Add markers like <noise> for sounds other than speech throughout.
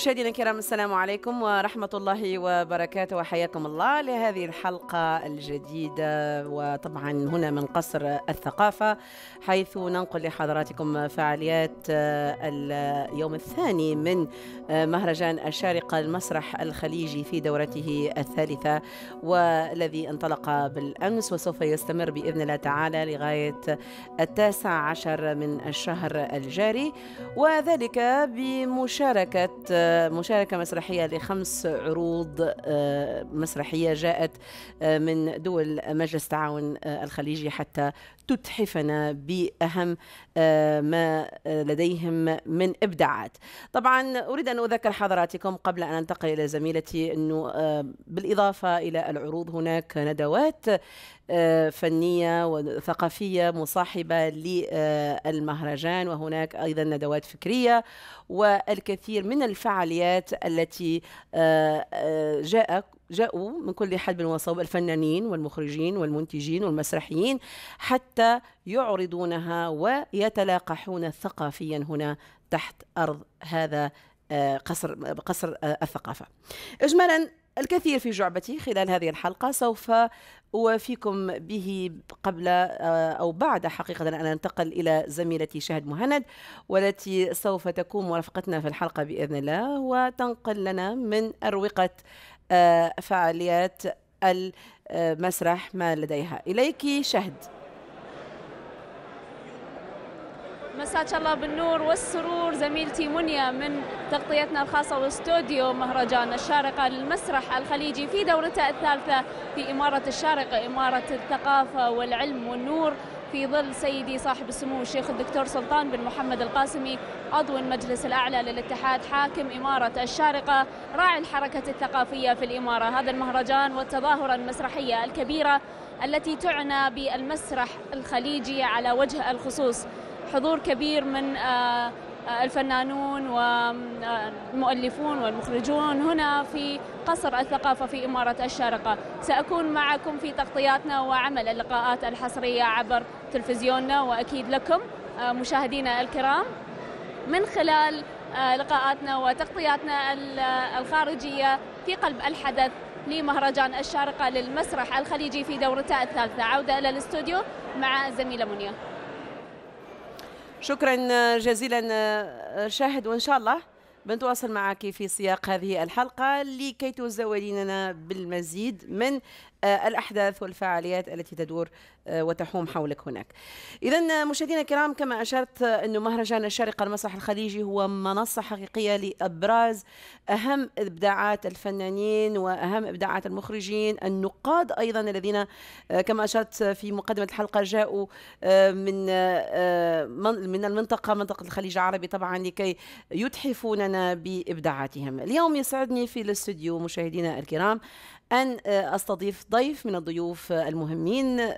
مشاهدينا الكرام السلام عليكم ورحمة الله وبركاته وحياكم الله لهذه الحلقة الجديدة وطبعا هنا من قصر الثقافة حيث ننقل لحضراتكم فعاليات آه، اليوم الثاني من آه، مهرجان الشارقة المسرح الخليجي في دورته الثالثة والذي انطلق بالأمس وسوف يستمر بإذن الله تعالى لغاية التاسع عشر من الشهر الجاري وذلك بمشاركة آه، مشاركة مسرحية لخمس عروض آه، مسرحية جاءت آه، من دول مجلس التعاون آه، الخليجي حتى تتحفنا بأهم ما لديهم من إبداعات طبعا أريد أن أذكر حضراتكم قبل أن أنتقل إلى زميلتي أنه بالإضافة إلى العروض هناك ندوات آه، فنية وثقافية مصاحبة للمهرجان وهناك أيضا ندوات فكرية والكثير من الفعاليات التي آه، آه، جاء جاءوا من كل حد من وصوب الفنانين والمخرجين والمنتجين والمسرحيين حتى يعرضونها ويتلاقحون ثقافيا هنا تحت أرض هذا قصر قصر الثقافة. إجمالا الكثير في جعبتي خلال هذه الحلقة سوف أوافيكم به قبل آه، أو بعد حقيقة أن أنتقل إلى زميلتي شهد مهند والتي سوف تكون مرافقتنا في الحلقة بإذن الله وتنقل لنا من أروقة آه، فعاليات المسرح ما لديها إليك شهد مساك الله بالنور والسرور زميلتي منيا من تغطيتنا الخاصة واستوديو مهرجان الشارقة للمسرح الخليجي في دورته الثالثة في إمارة الشارقة إمارة الثقافة والعلم والنور في ظل سيدي صاحب السمو الشيخ الدكتور سلطان بن محمد القاسمي عضو المجلس الأعلى للاتحاد حاكم إمارة الشارقة راعي الحركة الثقافية في الإمارة هذا المهرجان والتظاهرة المسرحية الكبيرة التي تعنى بالمسرح الخليجي على وجه الخصوص حضور كبير من آه، آه، الفنانون والمؤلفون والمخرجون هنا في قصر الثقافة في إمارة الشارقة سأكون معكم في تغطياتنا وعمل اللقاءات الحصرية عبر تلفزيوننا وأكيد لكم آه، مشاهدينا الكرام من خلال لقاءاتنا وتغطياتنا الخارجية في قلب الحدث لمهرجان الشارقة للمسرح الخليجي في دورته الثالثة عودة إلى الاستوديو مع الزميلة منيا شكرا آه، جزيلا آه، آه، شاهد وان شاء الله بنتواصل معك في سياق هذه الحلقه لكي تزودينا بالمزيد من آه، الأحداث والفعاليات التي تدور آه، وتحوم حولك هناك إذا آه، مشاهدينا الكرام كما أشرت أنه مهرجان الشارقة المسرح الخليجي هو منصة حقيقية لإبراز أهم إبداعات الفنانين وأهم إبداعات المخرجين النقاد أيضا الذين كما أشرت في مقدمة الحلقة جاءوا من من المنطقة منطقة الخليج العربي طبعا لكي يتحفوننا بإبداعاتهم اليوم يسعدني في الاستوديو مشاهدينا الكرام أن آه، أستضيف ضيف من الضيوف آه، المهمين آه،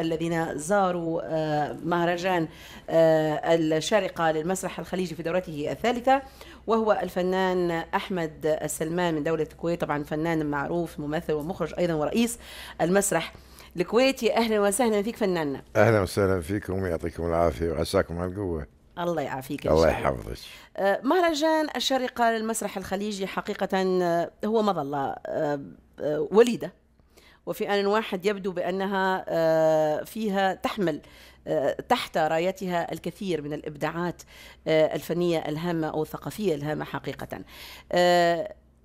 الذين زاروا مهرجان الشارقة للمسرح الخليجي في دورته الثالثة وهو الفنان أحمد السلمان من دولة الكويت طبعا فنان معروف ممثل ومخرج أيضا ورئيس المسرح الكويتي أهلا وسهلا فيك فناننا أهلا وسهلا فيكم ويعطيكم العافية وعساكم على القوة الله يعافيك الله يحفظك مهرجان الشارقة للمسرح الخليجي حقيقة هو مظلة وليده وفي آن واحد يبدو بأنها آه، فيها تحمل آه، تحت رايتها الكثير من الإبداعات آه، الفنية الهامة أو الثقافية الهامة حقيقة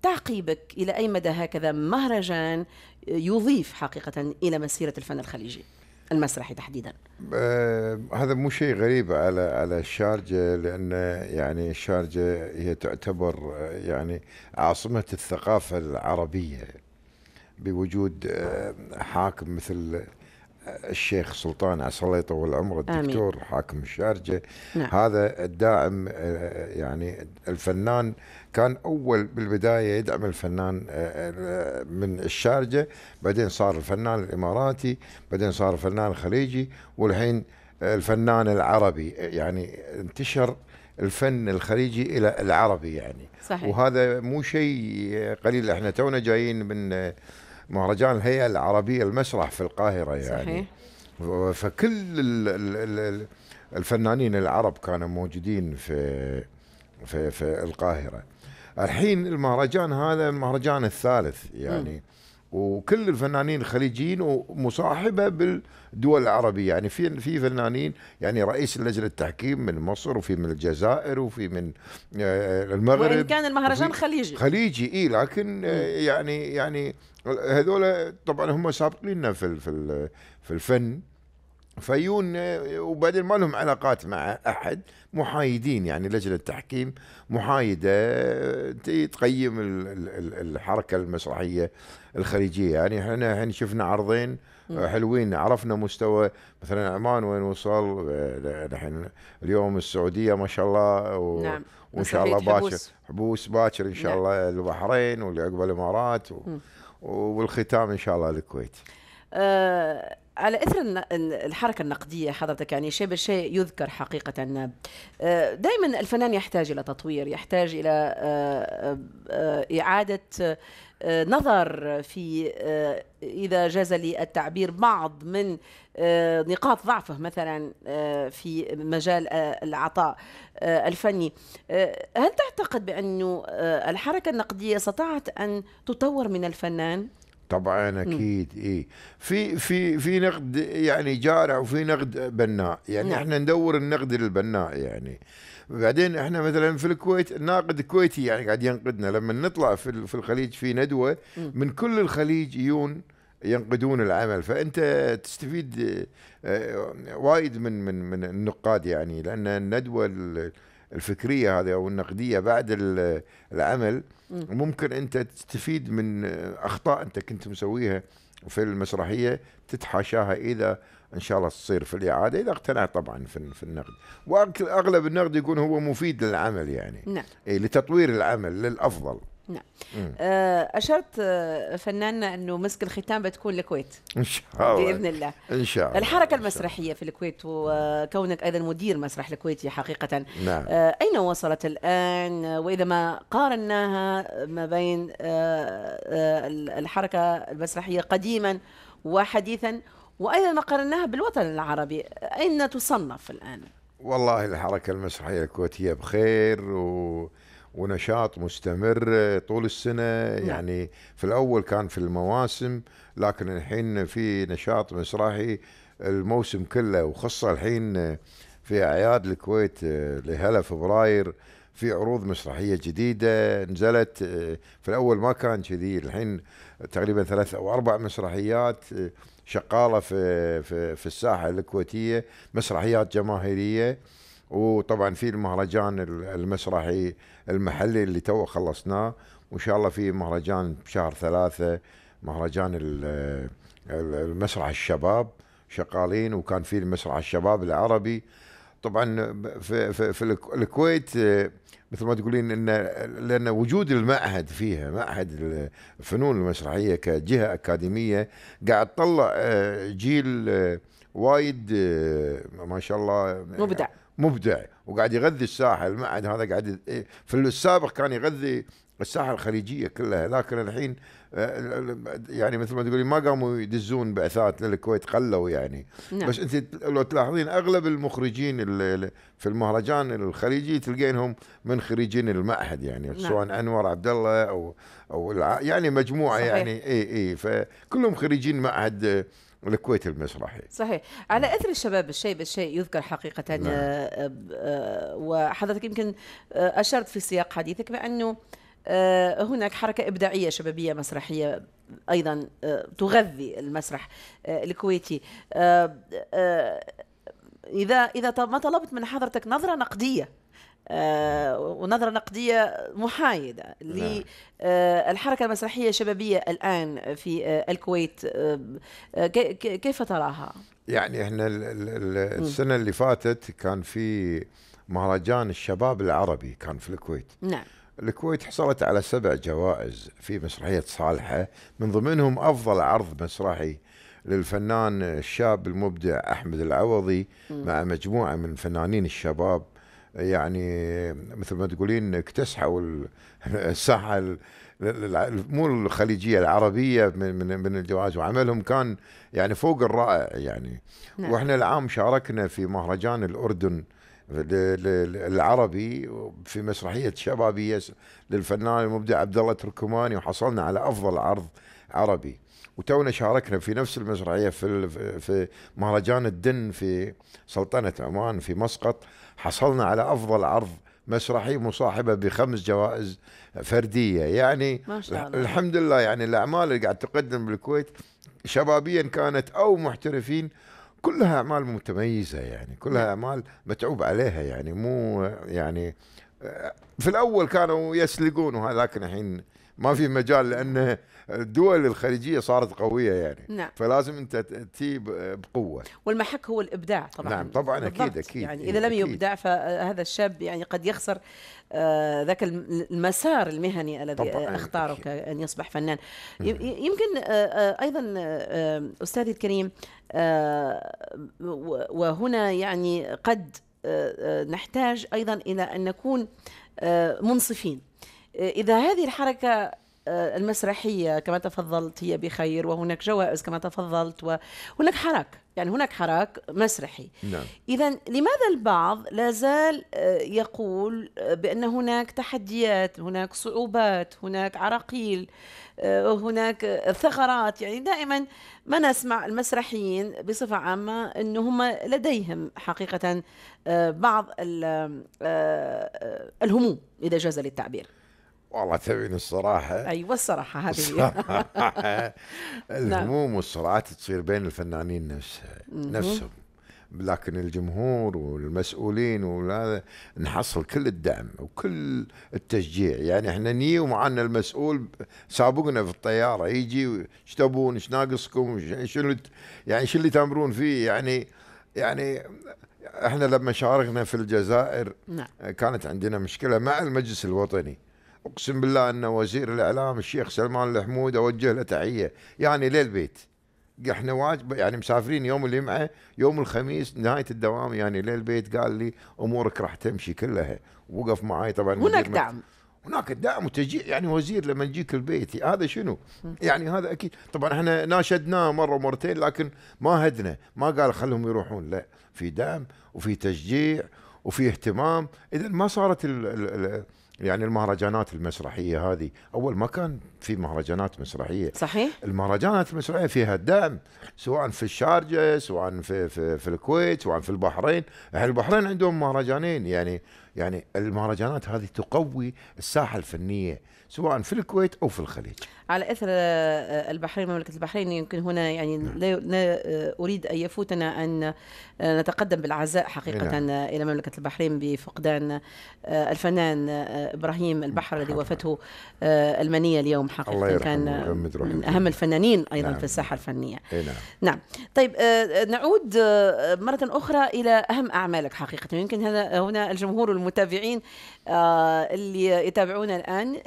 تعقيبك إلى أي مدى هكذا مهرجان يضيف حقيقة إلى مسيرة الفن الخليجي المسرحي تحديدا هذا مو شيء غريب على على الشارجه لان يعني الشارجه هي تعتبر يعني عاصمه الثقافه العربيه بوجود آه، حاكم مثل آه، الشيخ سلطان عسى الله يطول عمره الدكتور آمين. حاكم الشارجه نعم. هذا الداعم آه، يعني الفنان كان اول بالبدايه يدعم الفنان من الشارجه بعدين صار الفنان الاماراتي بعدين صار الفنان الخليجي والحين الفنان العربي يعني انتشر الفن الخليجي الى العربي يعني صحيح. وهذا مو شيء قليل احنا تونا جايين من مهرجان الهيئة العربية المسرح في القاهرة يعني صحيح. فكل الفنانين العرب كانوا موجودين في في في القاهرة الحين المهرجان هذا المهرجان الثالث يعني م. وكل الفنانين الخليجيين ومصاحبه بالدول العربيه يعني في في فنانين يعني رئيس لجنه التحكيم من مصر وفي من الجزائر وفي من آه، المغرب وان كان المهرجان خليجي خليجي اي لكن آه، يعني يعني هذول طبعا هم سابقيننا في في في الفن فيون وبعدين ما لهم علاقات مع احد محايدين يعني لجنه التحكيم محايده تقيم الحركه المسرحيه الخليجيه يعني احنا الحين شفنا عرضين حلوين عرفنا مستوى مثلا عمان وين وصل الحين اليوم السعوديه ما شاء الله و نعم. وان شاء الله باكر حبوس باكر ان شاء نعم. الله البحرين واللي عقب الامارات و... م. والختام ان شاء الله الكويت أه على اثر الحركه النقديه حضرتك يعني شيء بشيء يذكر حقيقه آه، دائما الفنان يحتاج الى تطوير يحتاج الى آه، آه، اعاده نظر في آه، اذا جاز لي التعبير بعض من آه، نقاط ضعفه مثلا آه، في مجال العطاء الفني هل تعتقد بانه الحركه النقديه استطاعت ان تطور من الفنان طبعا اكيد اي في في في نقد يعني جارع وفي نقد بناء يعني نعم. احنا ندور النقد البناء يعني بعدين احنا مثلا في الكويت ناقد كويتي يعني قاعد ينقدنا لما نطلع في, في الخليج في ندوه من كل الخليج يون ينقدون العمل فانت تستفيد آه، وايد من من من النقاد يعني لان الندوه الفكريه هذه او النقديه بعد العمل ممكن انت تستفيد من اخطاء انت كنت مسويها في المسرحيه تتحاشاها اذا ان شاء الله تصير في الاعاده اذا اقتنعت طبعا في في النقد واغلب النقد يكون هو مفيد للعمل يعني نعم. إيه لتطوير العمل للافضل نعم آه، اشرت آه، فنانه انه مسك الختام بتكون الكويت <laughs> ان شاء الله باذن الله ان شاء الله الحركه المسرحيه في الكويت وكونك ايضا مدير مسرح الكويتي حقيقه نعم. آه، اين وصلت الان واذا ما قارناها ما بين الحركه المسرحيه قديما وحديثا وايضا ما قارناها بالوطن العربي اين تصنف الان والله الحركه المسرحيه الكويتيه بخير و ونشاط مستمر طول السنة نعم. يعني في الأول كان في المواسم لكن الحين في نشاط مسرحي الموسم كله وخاصة الحين في أعياد الكويت آه، لهلا فبراير في عروض مسرحيه جديده نزلت آه، في الاول ما كان كذي الحين تقريبا ثلاث او اربع مسرحيات آه، شغاله في في, في الساحه الكويتيه مسرحيات جماهيريه وطبعا في المهرجان المسرحي المحلي اللي تو خلصناه وان شاء الله في مهرجان بشهر ثلاثة مهرجان المسرح الشباب شغالين وكان في المسرح الشباب العربي طبعا في, في, في الكويت مثل ما تقولين ان لان وجود المعهد فيها معهد الفنون المسرحيه كجهه اكاديميه قاعد تطلع آه، جيل آه، وايد آه، ما شاء الله مبدع مبدع وقاعد يغذي الساحل المعهد هذا قاعد إيه، في السابق كان يغذي الساحه الخليجيه كلها لكن الحين آه، يعني مثل ما تقولي ما قاموا يدزون بعثات للكويت قلوا يعني نعم. بس انت لو تلاحظين اغلب المخرجين في المهرجان الخليجي تلقينهم من خريجين المعهد يعني نعم. سواء انور عبد الله او او يعني مجموعه صحيح. يعني اي اي فكلهم خريجين معهد آه، الكويت المسرحي صحيح على اثر الشباب الشيء بالشيء يذكر حقيقه آه، نعم. آه، وحضرتك يمكن آه، اشرت في سياق حديثك بانه هناك حركه ابداعيه شبابيه مسرحيه ايضا تغذي المسرح الكويتي اذا اذا ما طلبت من حضرتك نظره نقديه آه، ونظرة نقدية محايدة للحركة نعم. آه، المسرحية الشبابية الآن في آه، الكويت كيف تراها؟ يعني احنا السنة اللي فاتت كان في مهرجان الشباب العربي كان في الكويت نعم الكويت حصلت على سبع جوائز في مسرحية صالحة من ضمنهم أفضل عرض مسرحي للفنان الشاب المبدع أحمد العوضي مع مجموعة من الفنانين الشباب يعني مثل ما تقولين اكتسحوا الساحه <laughs> مو الخليجيه العربيه من من من الجواز وعملهم كان يعني فوق الرائع يعني نعم. واحنا العام شاركنا في مهرجان الاردن العربي في مسرحيه شبابيه للفنان المبدع عبد الله تركماني وحصلنا على افضل عرض عربي وتونا شاركنا في نفس المزرعيه في في مهرجان الدن في سلطنه عمان في مسقط حصلنا على افضل عرض مسرحي مصاحبه بخمس جوائز فرديه يعني ما شاء الله. الحمد لله يعني الاعمال اللي قاعد تقدم بالكويت شبابيا كانت او محترفين كلها اعمال متميزه يعني كلها نعم. اعمال متعوب عليها يعني مو يعني آه، في الاول كانوا يسلقون لكن الحين ما في مجال لانه الدول الخليجيه صارت قويه يعني نعم. فلازم انت تاتي بقوه والمحك هو الابداع طبعا نعم طبعا بالضبط. اكيد اكيد يعني إيه، اذا لم يبدع فهذا الشاب يعني قد يخسر آه، ذاك المسار المهني الذي اختاره ان يصبح فنان يمكن آه، آه، ايضا استاذي الكريم وهنا يعني قد نحتاج ايضا الى ان نكون منصفين اذا هذه الحركه آه، المسرحية كما تفضلت هي بخير وهناك جوائز كما تفضلت وهناك حراك يعني هناك حراك مسرحي نعم. إذا لماذا البعض لا زال آه، يقول آه، بأن هناك تحديات هناك صعوبات هناك عراقيل هناك ثغرات يعني دائما ما نسمع المسرحيين بصفة عامة أن هم لديهم حقيقة بعض الهموم إذا جاز للتعبير والله تبين الصراحة أيوة الصراحة هذه <laughs> الهموم نعم. والصراعات تصير بين الفنانين نفسها نفسهم لكن الجمهور والمسؤولين وهذا نحصل كل الدعم وكل التشجيع يعني احنا ني ومعنا المسؤول سابقنا في الطياره يجي ايش تبون ايش ناقصكم شنو يعني شو اللي تامرون فيه يعني يعني احنا لما شاركنا في الجزائر نعم. كانت عندنا مشكله مع المجلس الوطني اقسم بالله ان وزير الاعلام الشيخ سلمان الحمود اوجه له تحيه يعني للبيت احنا واجب يعني مسافرين يوم الجمعه يوم الخميس نهايه الدوام يعني للبيت قال لي امورك راح تمشي كلها وقف معي طبعا هناك دعم هناك دعم وتجيء يعني وزير لما يجيك البيت هذا شنو؟ يعني هذا اكيد طبعا احنا ناشدناه مره ومرتين لكن ما هدنا ما قال خلهم يروحون لا في دعم وفي تشجيع وفي اهتمام اذا ما صارت الـ ال ال يعني المهرجانات المسرحيه هذه اول ما كان في مهرجانات مسرحيه صحيح المهرجانات المسرحيه فيها الدعم سواء في الشارجه سواء في في, في الكويت سواء في البحرين يعني البحرين عندهم مهرجانين يعني يعني المهرجانات هذه تقوي الساحه الفنيه سواء في الكويت او في الخليج على اثر آه، آه، البحرين مملكه البحرين يمكن هنا يعني نعم. لا آه، اريد ان يفوتنا ان نتقدم بالعزاء حقيقه نعم. الى مملكه البحرين بفقدان الفنان ابراهيم البحر الذي نعم. وافته المنيه اليوم حقيقه الله كان من اهم الفنانين ايضا نعم. في الساحه الفنيه نعم. نعم طيب نعود مره اخرى الى اهم اعمالك حقيقه يمكن هنا هنا الجمهور والمتابعين اللي يتابعونا الان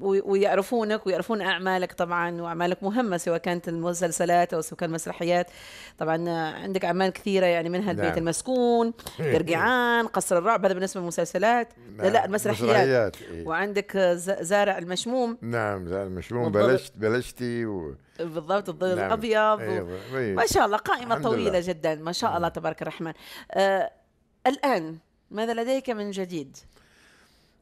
ويعرفونك ويعرفون تكون اعمالك طبعا واعمالك مهمه سواء كانت المسلسلات او سواء كان المسرحيات طبعا عندك اعمال كثيره يعني منها البيت نعم. المسكون قرقعان إيه، إيه. قصر الرعب هذا بالنسبه للمسلسلات نعم. لا المسرحيات إيه. وعندك زارع المشموم نعم زارع المشموم بلشت بلشتي و... بالضبط الظل نعم. الابيض أيوة. و... إيه، ما شاء الله قائمه طويله الله. جدا ما شاء الله نعم. تبارك الرحمن آه الان ماذا لديك من جديد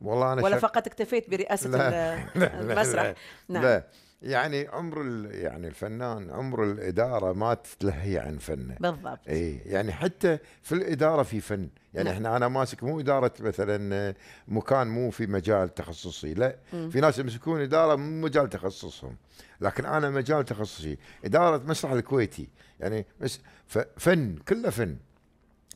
والله أنا ولا شك... فقط اكتفيت برئاسة لا <laughs> المسرح لا نعم لا يعني عمر يعني الفنان عمر الإدارة ما تتلهي عن فنه بالضبط إي يعني حتى في الإدارة في فن يعني نعم. احنا انا ماسك مو اداره مثلا آه، مكان مو في مجال تخصصي لا م. في ناس يمسكون اداره مو مجال تخصصهم لكن انا مجال تخصصي اداره مسرح الكويتي يعني فن كله فن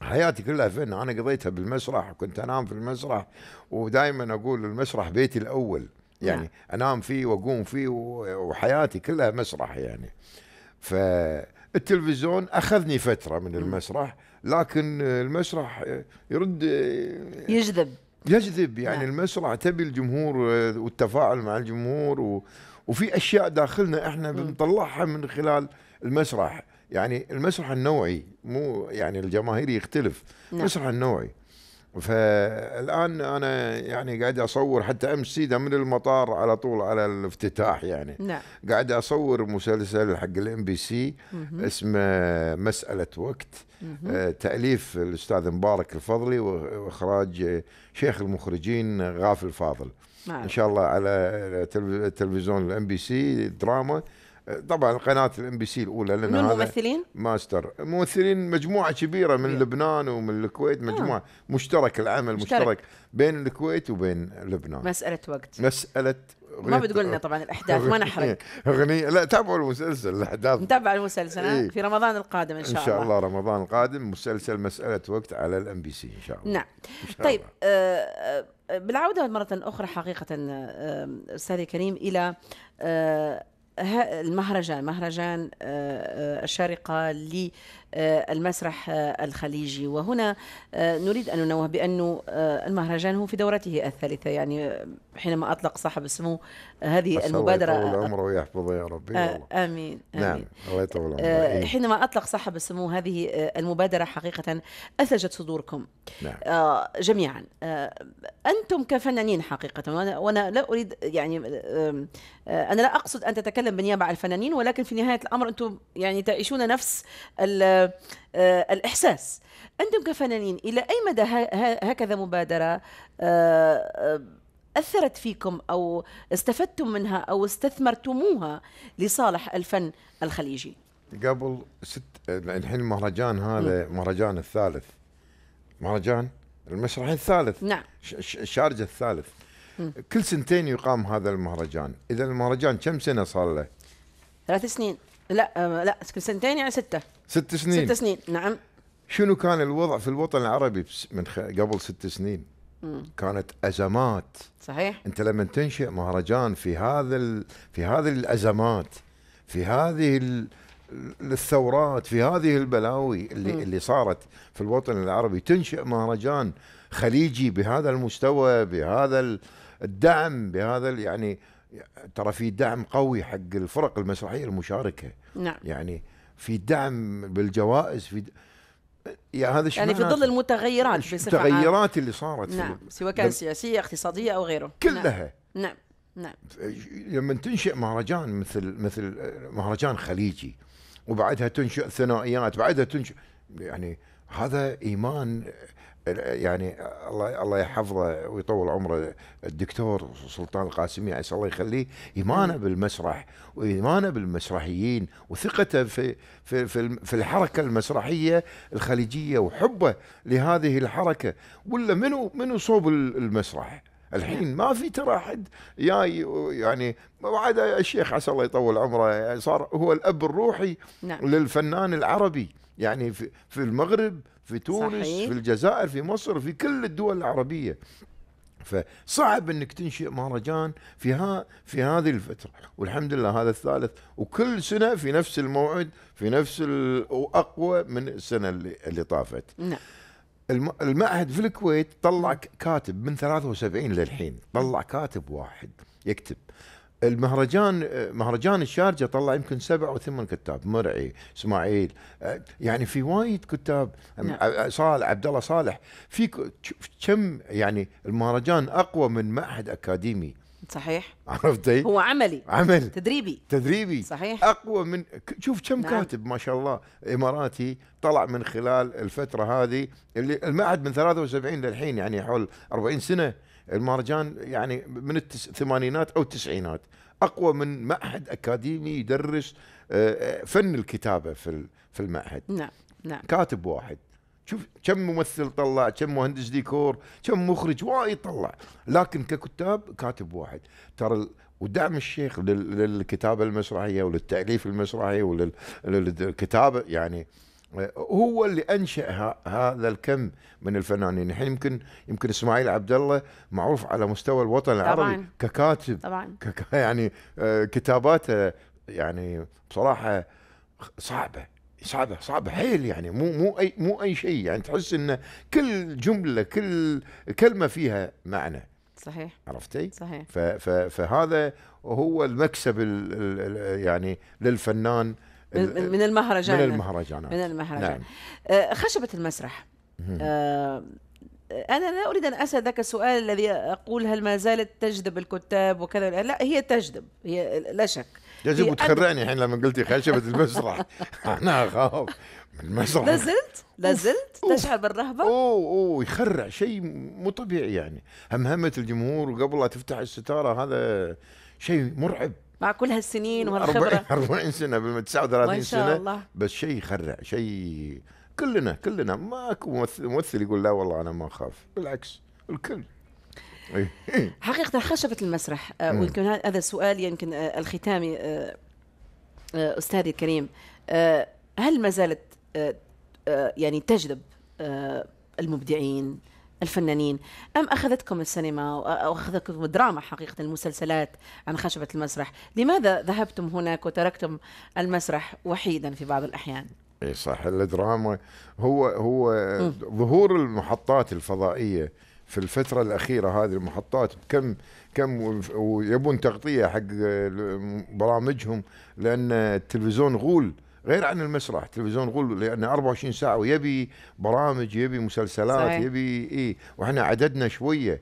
حياتي كلها فن انا قضيتها بالمسرح وكنت انام في المسرح ودائما اقول المسرح بيتي الاول يعني نعم. انام فيه واقوم فيه وحياتي كلها مسرح يعني فالتلفزيون اخذني فتره من المسرح لكن المسرح يرد يجذب يجذب يعني نعم. المسرح تبي الجمهور والتفاعل مع الجمهور و وفي اشياء داخلنا احنا بنطلعها من خلال المسرح يعني المسرح النوعي مو يعني الجماهيري يختلف نعم. المسرح النوعي فالان انا يعني قاعد اصور حتى امس سيده من المطار على طول على الافتتاح يعني نعم. قاعد اصور مسلسل حق الام بي سي اسمه مساله وقت آه تاليف الاستاذ مبارك الفضلي واخراج شيخ المخرجين غافل فاضل نعم. ان شاء الله على تلفزيون الام بي سي دراما طبعا قناه الام بي سي الاولى لان هذا الممثلين؟ ماستر ممثلين مجموعه كبيره من بيه. لبنان ومن الكويت آه. مجموعه آه. مشترك العمل مشترك. مشترك بين الكويت وبين لبنان مساله وقت مساله ما بتقول لنا طبعا الاحداث ما نحرق <laughs> اغنيه لا تابعوا المسلسل الاحداث نتابع المسلسل إيه؟ في رمضان القادم ان شاء الله ان شاء الله, الله رمضان القادم مسلسل مساله وقت على الام بي سي ان شاء الله نعم شاء طيب الله. آه بالعوده مره اخرى حقيقه آه، استاذي آه كريم الى آه المهرجان مهرجان آه، آه، الشارقة اللي آه، المسرح آه، الخليجي وهنا آه، نريد أن ننوه بأنه المهرجان هو في دورته الثالثة يعني حينما أطلق صاحب السمو هذه المبادرة الله يطول عمره ويحفظه يا ربي آمين, آمين نعم الله يطول عمره إيه. حينما أطلق صاحب السمو هذه المبادرة حقيقة أثجت صدوركم نعم. جميعا أنتم كفنانين حقيقة وأنا, وأنا لا أريد يعني أنا لا أقصد أن تتكلم بالنيابة عن الفنانين ولكن في نهاية الأمر أنتم يعني تعيشون نفس آه، آه، الإحساس أنتم كفنانين إلى أي مدى هكذا مبادرة آه، أثرت فيكم أو استفدتم منها أو استثمرتموها لصالح الفن الخليجي قبل ست الحين المهرجان هذا المهرجان الثالث مهرجان المسرح الثالث نعم الشارجة الثالث كل سنتين يقام هذا المهرجان إذا المهرجان كم سنة صار له ثلاث سنين لا آه، لا سنتين يعني ستة ست سنين ست سنين نعم شنو كان الوضع في الوطن العربي من خ... قبل ست سنين؟ مم. كانت ازمات صحيح انت لما تنشئ مهرجان في هذا ال... في هذه الازمات في هذه ال... الثورات في هذه البلاوي اللي مم. اللي صارت في الوطن العربي تنشئ مهرجان خليجي بهذا المستوى بهذا الدعم بهذا يعني ترى في دعم قوي حق الفرق المسرحيه المشاركه نعم يعني في دعم بالجوائز في د... يعني هذا يعني في ظل المتغيرات بصفه المتغيرات اللي صارت نعم سواء كان سياسيه اقتصاديه او غيره نعم. كلها نعم نعم, نعم. لما تنشئ مهرجان مثل مثل مهرجان خليجي وبعدها تنشئ ثنائيات بعدها تنشئ يعني هذا ايمان يعني الله الله يحفظه ويطول عمره الدكتور سلطان القاسمي عسى الله يخليه ايمانه بالمسرح وايمانه بالمسرحيين وثقته في في في, في الحركه المسرحيه الخليجيه وحبه لهذه الحركه ولا منو منو صوب المسرح؟ الحين ما في ترى حد جاي يعني بعد الشيخ عسى الله يطول عمره يعني صار هو الاب الروحي نعم. للفنان العربي يعني في, في المغرب في تونس صحيح. في الجزائر في مصر في كل الدول العربية فصعب انك تنشئ مهرجان في ها في هذه الفتره والحمد لله هذا الثالث وكل سنه في نفس الموعد في نفس واقوى من السنه اللي, اللي طافت نعم المعهد في الكويت طلع كاتب من 73 للحين طلع كاتب واحد يكتب المهرجان مهرجان الشارجه طلع يمكن سبع او ثمان كتاب مرعي اسماعيل يعني في وايد كتاب نعم. صالح عبد الله صالح في كم يعني المهرجان اقوى من معهد اكاديمي صحيح عرفتي هو عملي عمل تدريبي تدريبي صحيح اقوى من شوف كم نعم. كاتب ما شاء الله اماراتي طلع من خلال الفتره هذه اللي المعهد من 73 للحين يعني حول 40 سنه المهرجان يعني من الثمانينات او التسعينات اقوى من معهد اكاديمي يدرس آه، فن الكتابه في في المعهد نعم نعم كاتب واحد شوف كم ممثل طلع كم مهندس ديكور كم مخرج وايد طلع لكن ككتاب كاتب واحد ترى ودعم الشيخ للكتابه المسرحيه وللتاليف المسرحي وللكتابه يعني هو اللي انشا هذا الكم من الفنانين الحين يمكن يمكن اسماعيل عبد الله معروف على مستوى الوطن العربي طبعاً. ككاتب طبعا كك <laughs> يعني آه، كتاباته يعني بصراحه صعبه صعبه صعبه حيل يعني مو مو اي مو اي شيء يعني تحس ان كل جمله كل كلمه فيها معنى صحيح عرفتي؟ صحيح فهذا هو المكسب الـ الـ يعني للفنان من, المهرجان من المهرجان من المهرجان نعم. آه، خشبة المسرح آه، أنا لا أريد أن أسأل ذاك السؤال الذي أقول هل ما زالت تجذب الكتاب وكذا لا هي تجذب هي لا شك يجب تخرعني الحين لما قلتي خشبة المسرح <laughs> أنا أخاف من المسرح لازلت لازلت تشعر بالرهبة أوه أوه يخرع شيء مو طبيعي يعني همهمة الجمهور وقبل لا تفتح الستارة هذا شيء مرعب مع كل هالسنين وهالخبره 40 سنه بما 39 سنه ما شاء الله. بس شيء يخرع شيء كلنا كلنا ماكو ممثل, ممثل يقول لا والله انا ما اخاف بالعكس الكل إيه. حقيقة خشبة المسرح آه، ويمكن هذا السؤال يمكن آه، الختامي آه، أستاذي الكريم هل ما زالت يعني تجذب المبدعين الفنانين أم أخذتكم السينما أو أخذتكم الدراما حقيقة المسلسلات عن خشبة المسرح لماذا ذهبتم هناك وتركتم المسرح وحيدا في بعض الأحيان اي صح الدراما هو هو م. ظهور المحطات الفضائيه في الفتره الاخيره هذه المحطات كم كم ويبون تغطيه حق برامجهم لان التلفزيون غول غير عن المسرح تلفزيون غول لانه 24 ساعه ويبي برامج يبي مسلسلات صحيح. يبي اي واحنا عددنا شويه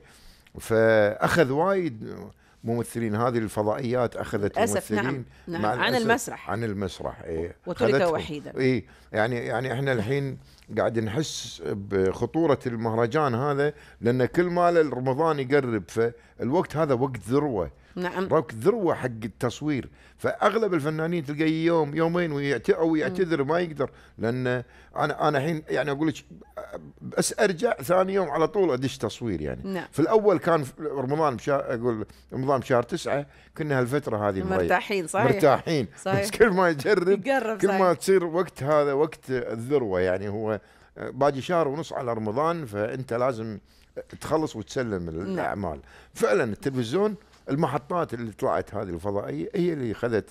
فاخذ وايد ممثلين هذه الفضائيات اخذت للاسف نعم, نعم عن المسرح عن المسرح اي وترك وحيدا اي يعني يعني احنا الحين قاعد نحس بخطوره المهرجان هذا لان كل ما رمضان يقرب فالوقت هذا وقت ذروه نعم روك ذروه حق التصوير فاغلب الفنانين تلقاه يوم يومين ويعتذر ما يقدر لان انا انا الحين يعني اقول لك بس ارجع ثاني يوم على طول ادش تصوير يعني نعم. في الاول كان في رمضان اقول رمضان شهر تسعة كنا هالفتره هذه مرتاحين صحيح مرتاحين صحيح. بس كل ما يجرب يقرب كل ما صحيح. تصير وقت هذا وقت الذروه يعني هو باقي شهر ونص على رمضان فانت لازم تخلص وتسلم نعم. الاعمال نعم. فعلا التلفزيون المحطات اللي طلعت هذه الفضائيه هي اللي خذت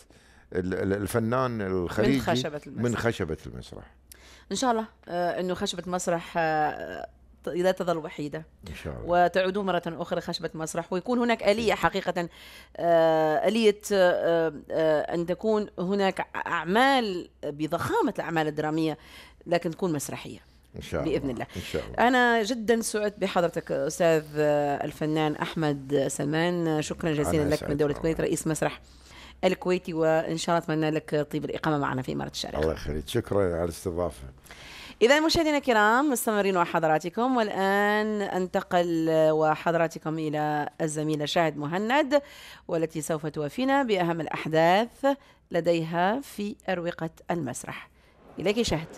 الفنان الخليجي من خشبه المسرح, من خشبة المسرح. ان شاء الله آه، انه خشبه مسرح لا آه، تظل وحيدة إن شاء الله. وتعودوا مرة أخرى خشبة مسرح ويكون هناك آلية حقيقة آه، آلية أن تكون هناك أعمال بضخامة الأعمال الدرامية لكن تكون مسرحية إن شاء الله. باذن الله. إن شاء الله انا جدا سعدت بحضرتك استاذ الفنان احمد سلمان شكرا جزيلا لك من دوله الكويت رئيس مسرح الكويتي وان شاء الله اتمنى لك طيب الاقامه معنا في اماره الشارقه الله يخليك شكرا على الاستضافه إذا مشاهدينا الكرام مستمرين وحضراتكم والآن أنتقل وحضراتكم إلى الزميلة شاهد مهند والتي سوف توافينا بأهم الأحداث لديها في أروقة المسرح إليك شاهد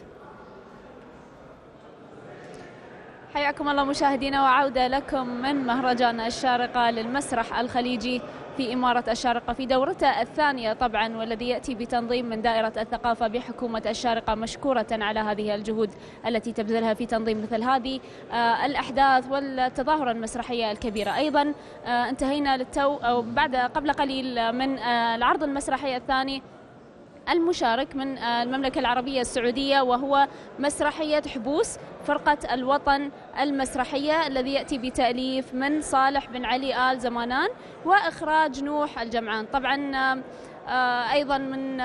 حياكم الله مشاهدينا وعودة لكم من مهرجان الشارقة للمسرح الخليجي في إمارة الشارقة في دورته الثانية طبعا والذي يأتي بتنظيم من دائرة الثقافة بحكومة الشارقة مشكورة على هذه الجهود التي تبذلها في تنظيم مثل هذه آه، الأحداث والتظاهرة المسرحية الكبيرة أيضا آه، انتهينا للتو أو بعد قبل قليل من آه، العرض المسرحي الثاني المشارك من آه، المملكة العربية السعودية وهو مسرحية حبوس فرقة الوطن المسرحية الذي يأتي بتأليف من صالح بن علي آل زمانان وإخراج نوح الجمعان طبعا آه، آه، أيضا من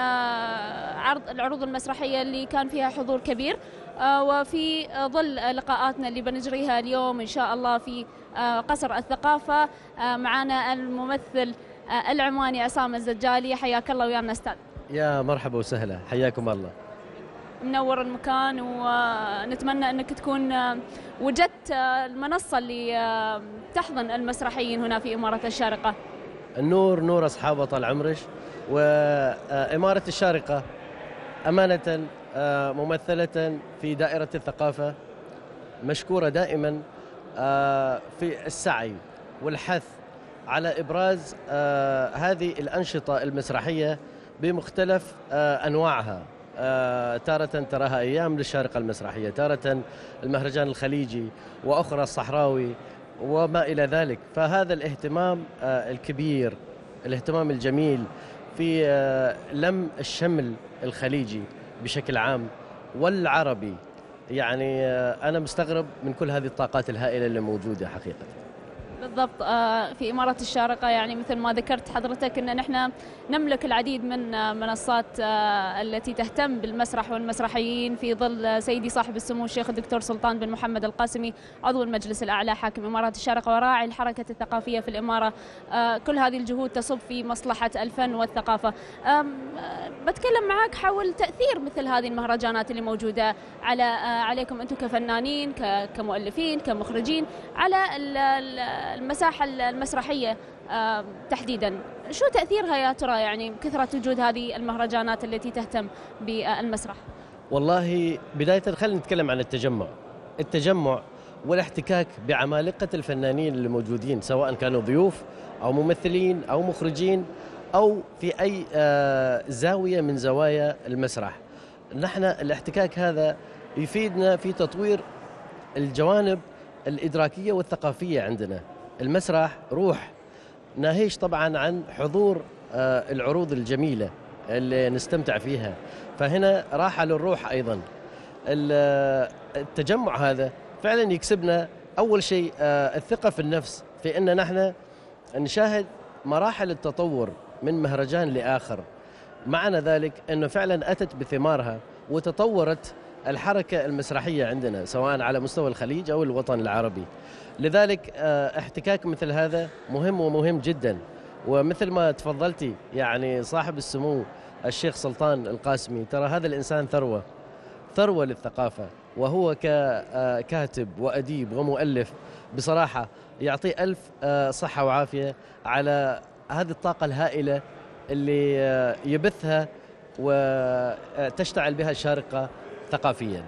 عرض العروض المسرحية اللي كان فيها حضور كبير وفي ظل لقاءاتنا اللي بنجريها اليوم إن شاء الله في قصر الثقافة معنا الممثل العماني عصام الزجالي حياك الله ويانا استاذ يا مرحبا وسهلا حياكم الله منور المكان ونتمنى انك تكون وجدت المنصه اللي تحضن المسرحيين هنا في اماره الشارقه. النور نور اصحاب طال عمرش واماره الشارقه امانه ممثله في دائره الثقافه مشكوره دائما في السعي والحث على ابراز هذه الانشطه المسرحيه بمختلف آه، أنواعها آه، تارة تراها أيام للشارقة المسرحية تارة المهرجان الخليجي وأخرى الصحراوي وما إلى ذلك فهذا الاهتمام آه، الكبير الاهتمام الجميل في لم الشمل الخليجي بشكل عام والعربي يعني أنا مستغرب من كل هذه الطاقات الهائلة اللي موجودة حقيقة بالضبط آه، في إمارة الشارقة يعني مثل ما ذكرت حضرتك أن نحن نملك العديد من منصات آه، التي تهتم بالمسرح والمسرحيين في ظل سيدي صاحب السمو الشيخ الدكتور سلطان بن محمد القاسمي عضو المجلس الأعلى حاكم إمارة الشارقة وراعي الحركة الثقافية في الإمارة آه، كل هذه الجهود تصب في مصلحة الفن والثقافة بتكلم معك حول تأثير مثل هذه المهرجانات اللي موجودة على عليكم أنتم كفنانين كمؤلفين كمخرجين على المساحة المسرحية تحديدا شو تأثيرها يا ترى يعني كثرة وجود هذه المهرجانات التي تهتم بالمسرح والله بداية خلينا نتكلم عن التجمع التجمع والاحتكاك بعمالقة الفنانين اللي موجودين سواء كانوا ضيوف أو ممثلين أو مخرجين أو في أي آه، زاوية من زوايا المسرح نحن الاحتكاك هذا يفيدنا في تطوير الجوانب الإدراكية والثقافية عندنا المسرح روح ناهيش طبعا عن حضور آه، العروض الجميلة اللي نستمتع فيها فهنا راحة للروح أيضا آه، التجمع هذا فعلا يكسبنا أول شيء آه، الثقة في النفس في أن نحن نشاهد مراحل التطور من مهرجان لآخر معنى ذلك أنه فعلا أتت بثمارها وتطورت الحركة المسرحية عندنا سواء على مستوى الخليج أو الوطن العربي لذلك آه، احتكاك مثل هذا مهم ومهم جدا ومثل ما تفضلتي يعني صاحب السمو الشيخ سلطان القاسمي ترى هذا الإنسان ثروة ثروة للثقافة وهو ككاتب آه، وأديب ومؤلف بصراحة يعطيه ألف آه، صحة وعافية على هذه الطاقة الهائلة اللي يبثها وتشتعل بها الشارقة ثقافيا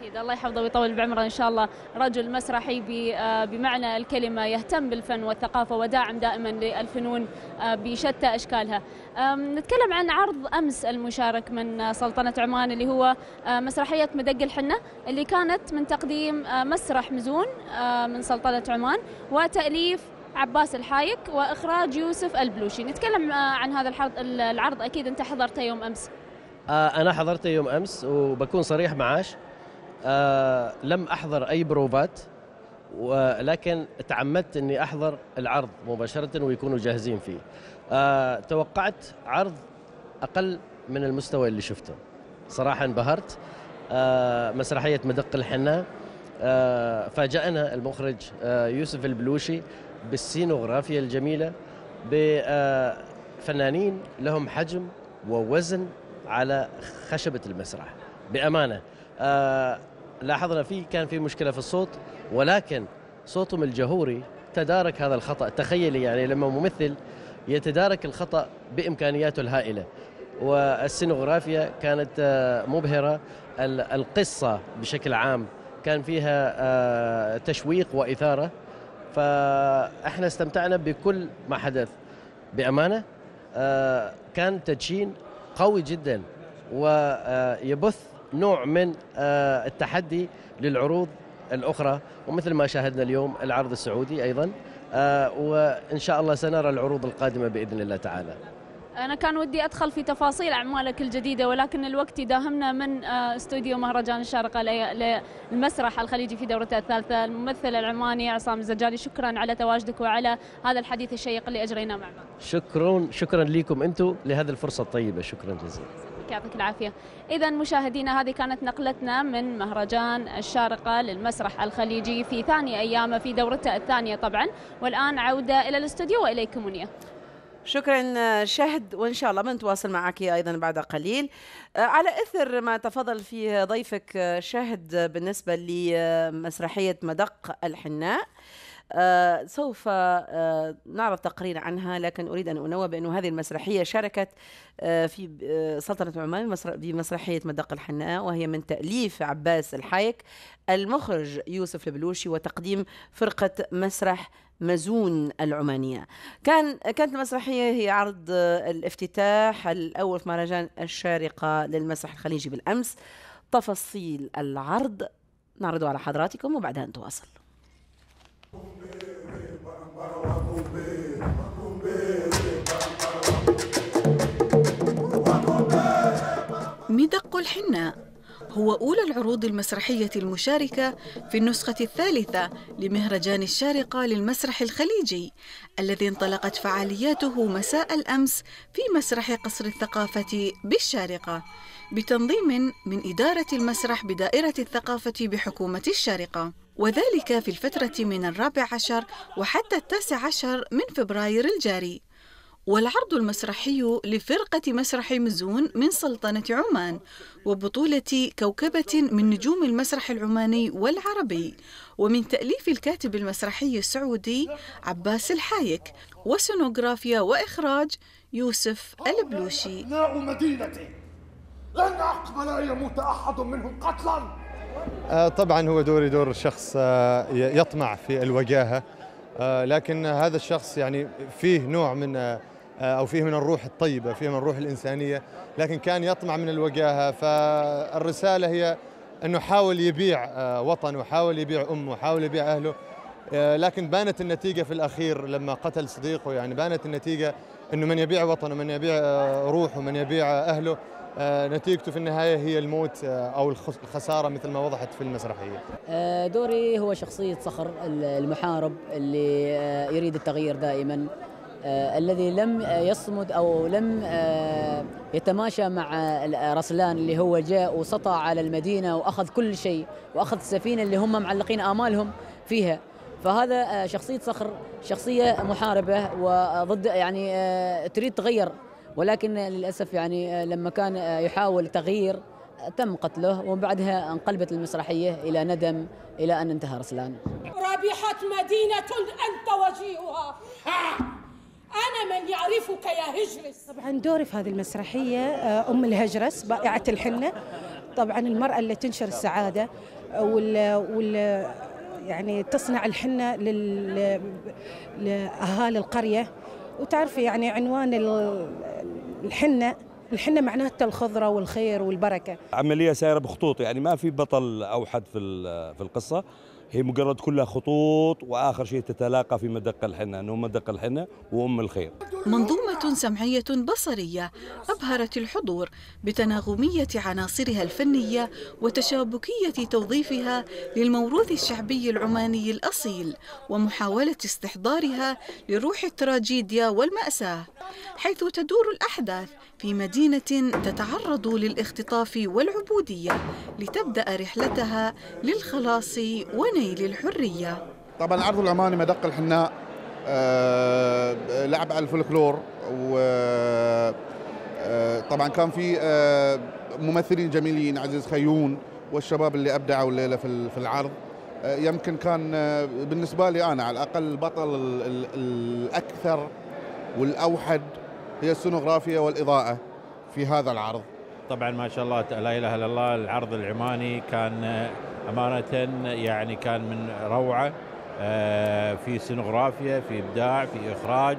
اكيد الله يحفظه ويطول بعمره ان شاء الله رجل مسرحي آه، بمعنى الكلمه يهتم بالفن والثقافه وداعم دائما للفنون آه، بشتى اشكالها. نتكلم عن عرض امس المشارك من سلطنه عمان اللي هو آه، مسرحيه مدق الحنه اللي كانت من تقديم مسرح مزون من سلطنه عمان وتاليف عباس الحايك واخراج يوسف البلوشي، نتكلم عن هذا العرض اكيد انت حضرته يوم امس. آه، انا حضرت يوم امس وبكون صريح معاش آه، لم احضر اي بروفات ولكن تعمدت اني احضر العرض مباشره ويكونوا جاهزين فيه آه، توقعت عرض اقل من المستوى اللي شفته صراحه انبهرت مسرحيه مدق الحناء فاجأنا المخرج يوسف البلوشي بالسينوغرافيا الجميله بفنانين لهم حجم ووزن على خشبه المسرح بامانه آه لاحظنا في كان في مشكله في الصوت ولكن صوتهم الجهوري تدارك هذا الخطا تخيلي يعني لما ممثل يتدارك الخطا بامكانياته الهائله والسينوغرافيا كانت آه، مبهره القصه بشكل عام كان فيها آه، تشويق واثاره فاحنا استمتعنا بكل ما حدث بامانه آه، كان تدشين قوي جدا ويبث نوع من آه، التحدي للعروض الأخرى ومثل ما شاهدنا اليوم العرض السعودي أيضا آه، وإن شاء الله سنرى العروض القادمة بإذن الله تعالى أنا كان ودي أدخل في تفاصيل أعمالك الجديدة ولكن الوقت يداهمنا من آه، استوديو مهرجان الشارقة للمسرح الخليجي في دورته الثالثة الممثل العماني عصام الزجالي شكرا على تواجدك وعلى هذا الحديث الشيق اللي أجريناه مع بعض شكرا شكرا لكم أنتم لهذه الفرصة الطيبة شكرا جزيلا يعطيك العافية إذا مشاهدينا هذه كانت نقلتنا من مهرجان الشارقة للمسرح الخليجي في ثاني أيامه في دورته الثانية طبعا والآن عودة إلى الاستوديو وإليكم منية شكرا شهد وان شاء الله بنتواصل معك ايضا بعد قليل آه، على اثر ما تفضل فيه ضيفك آه، شهد بالنسبه لمسرحيه مدق الحناء آه، سوف آه، نعرض تقرير عنها لكن أريد أن أنوه بأن هذه المسرحية شاركت آه، في سلطنة عمان بمسرحية مدق الحناء وهي من تأليف عباس الحايك المخرج يوسف البلوشي وتقديم فرقة مسرح مزون العمانية كان كانت المسرحية هي عرض الافتتاح الأول في مهرجان الشارقة للمسرح الخليجي بالأمس تفاصيل العرض نعرضه على حضراتكم وبعدها نتواصل مدق الحناء هو أولى العروض المسرحية المشاركة في النسخة الثالثة لمهرجان الشارقة للمسرح الخليجي الذي انطلقت فعالياته مساء الأمس في مسرح قصر الثقافة بالشارقة بتنظيم من إدارة المسرح بدائرة الثقافة بحكومة الشارقة وذلك في الفترة من الرابع عشر وحتى التاسع عشر من فبراير الجاري والعرض المسرحي لفرقة مسرح مزون من سلطنة عمان وبطولة كوكبة من نجوم المسرح العماني والعربي ومن تأليف الكاتب المسرحي السعودي عباس الحايك وسونوغرافيا وإخراج يوسف البلوشي مدينتي لن أقبل أن يموت أحد منهم قتلاً آه، طبعا هو دوري دور شخص آه، يطمع في الوجاهة آه، لكن هذا الشخص يعني فيه نوع من أو فيه من الروح الطيبة فيه من الروح الإنسانية لكن كان يطمع من الوجاهة فالرسالة هي أنه حاول يبيع وطنه حاول يبيع أمه حاول يبيع أهله لكن بانت النتيجة في الأخير لما قتل صديقه يعني بانت النتيجة أنه من يبيع وطنه من يبيع روحه من يبيع أهله آه، نتيجته في النهاية هي الموت آه، أو الخسارة مثل ما وضحت في المسرحية آه، دوري هو شخصية صخر المحارب اللي يريد التغيير دائما الذي لم يصمد أو لم يتماشى مع رسلان اللي هو جاء وسطى على المدينة وأخذ كل شيء وأخذ السفينة اللي هم معلقين آمالهم فيها فهذا شخصية صخر شخصية محاربة وضد يعني تريد تغير ولكن للاسف يعني آه، لما كان آه، يحاول تغيير آه، تم قتله ومن بعدها انقلبت المسرحيه الى ندم الى ان انتهى رسلان. ربحت مدينه انت وجيهها. أنا من يعرفك يا هجرس طبعا دوري في هذه المسرحية أم الهجرس بائعة الحنة طبعا المرأة اللي تنشر السعادة وال, وال... يعني تصنع الحنة لأهالي القرية وتعرفي يعني عنوان الحنه الحنه معناتها الخضره والخير والبركه عمليه سايره بخطوط يعني ما في بطل اوحد في في القصه هي مجرد كلها خطوط واخر شيء تتلاقى في مدق الحنه انه مدق الحنه وام الخير. منظومه سمعيه بصريه ابهرت الحضور بتناغميه عناصرها الفنيه وتشابكيه توظيفها للموروث الشعبي العماني الاصيل ومحاوله استحضارها لروح التراجيديا والماساه حيث تدور الاحداث في مدينه تتعرض للاختطاف والعبوديه لتبدا رحلتها للخلاص ونيل العماني للحرية طبعا العرض العماني مدق الحناء آه، لعب على الفلكلور و آه، طبعا كان في آه، ممثلين جميلين عزيز خيون والشباب اللي ابدعوا الليله في العرض يمكن كان بالنسبه لي انا على الاقل البطل الاكثر والاوحد هي السونوغرافيا والاضاءه في هذا العرض طبعا ما شاء الله لا اله الا الله العرض العماني كان امانه يعني كان من روعه آه، في سينوغرافيا في ابداع في اخراج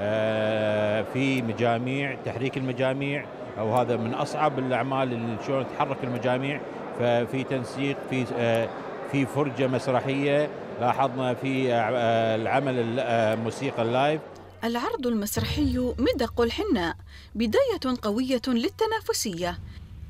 آه، في مجاميع تحريك المجاميع او هذا من اصعب الاعمال اللي شلون تحرك المجاميع ففي تنسيق في آه، في فرجه مسرحيه لاحظنا في العمل الموسيقى اللايف العرض المسرحي مدق الحناء بدايه قويه للتنافسيه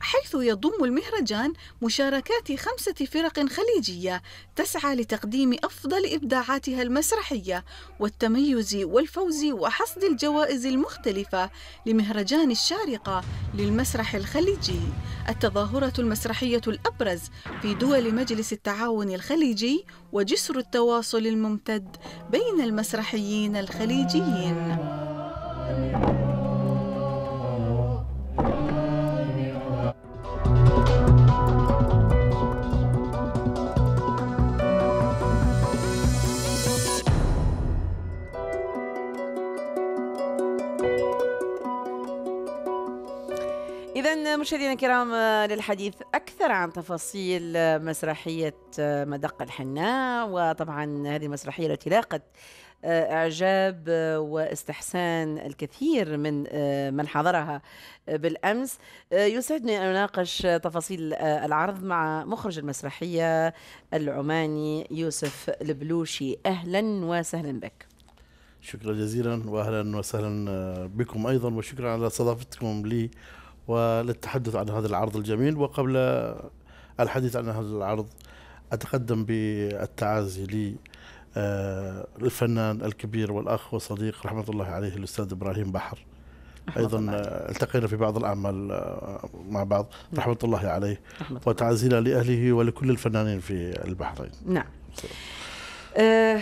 حيث يضم المهرجان مشاركات خمسة فرق خليجية تسعى لتقديم أفضل إبداعاتها المسرحية والتميز والفوز وحصد الجوائز المختلفة لمهرجان الشارقة للمسرح الخليجي التظاهرة المسرحية الأبرز في دول مجلس التعاون الخليجي وجسر التواصل الممتد بين المسرحيين الخليجيين. إذا مشاهدينا الكرام آه، للحديث أكثر عن تفاصيل آه، مسرحية آه، مدق الحناء وطبعا هذه المسرحية التي لاقت إعجاب واستحسان الكثير من من حضرها بالأمس يسعدني أن أناقش تفاصيل العرض مع مخرج المسرحية العماني يوسف البلوشي أهلا وسهلا بك شكرا جزيلا واهلا وسهلا بكم ايضا وشكرا على استضافتكم لي وللتحدث عن هذا العرض الجميل وقبل الحديث عن هذا العرض أتقدم بالتعازي لي آه، الفنان الكبير والأخ والصديق رحمة الله عليه الأستاذ إبراهيم بحر ايضا التقينا في بعض الاعمال آه، مع بعض رحمه الله عليه رحمة لاهله ولكل الفنانين في البحرين نعم آه،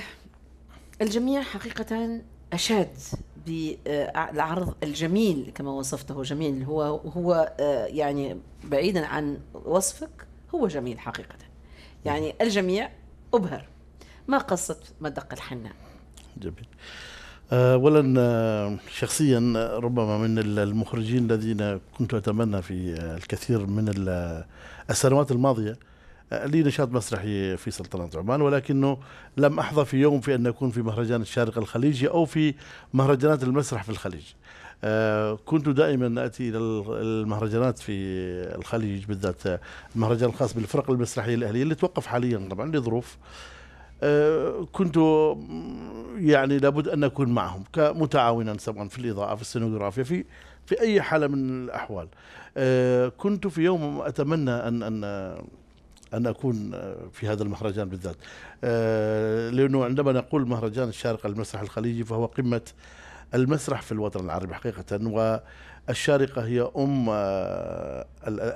الجميع حقيقه اشاد بالعرض الجميل كما وصفته جميل هو هو آه، يعني بعيدا عن وصفك هو جميل حقيقة يعني الجميع أبهر ما قصة مدق الحناء جميل اولا آه، آه، شخصيا ربما من المخرجين الذين كنت اتمنى في الكثير من السنوات الماضيه آه، لي نشاط مسرحي في سلطنة عمان ولكنه لم أحظى في يوم في أن أكون في مهرجان الشارقة الخليجي أو في مهرجانات المسرح في الخليج آه، كنت دائما أتي إلى المهرجانات في الخليج بالذات المهرجان الخاص بالفرق المسرحية الأهلية اللي توقف حاليا طبعا لظروف آه، كنت يعني لابد أن أكون معهم كمتعاونا سواء في الإضاءة في السينوغرافيا في في أي حالة من الأحوال كنت في يوم أتمنى أن أن أن أكون في هذا المهرجان بالذات آه، لأنه عندما نقول مهرجان الشارقة للمسرح الخليجي فهو قمة المسرح في الوطن العربي حقيقة والشارقة هي أم آه،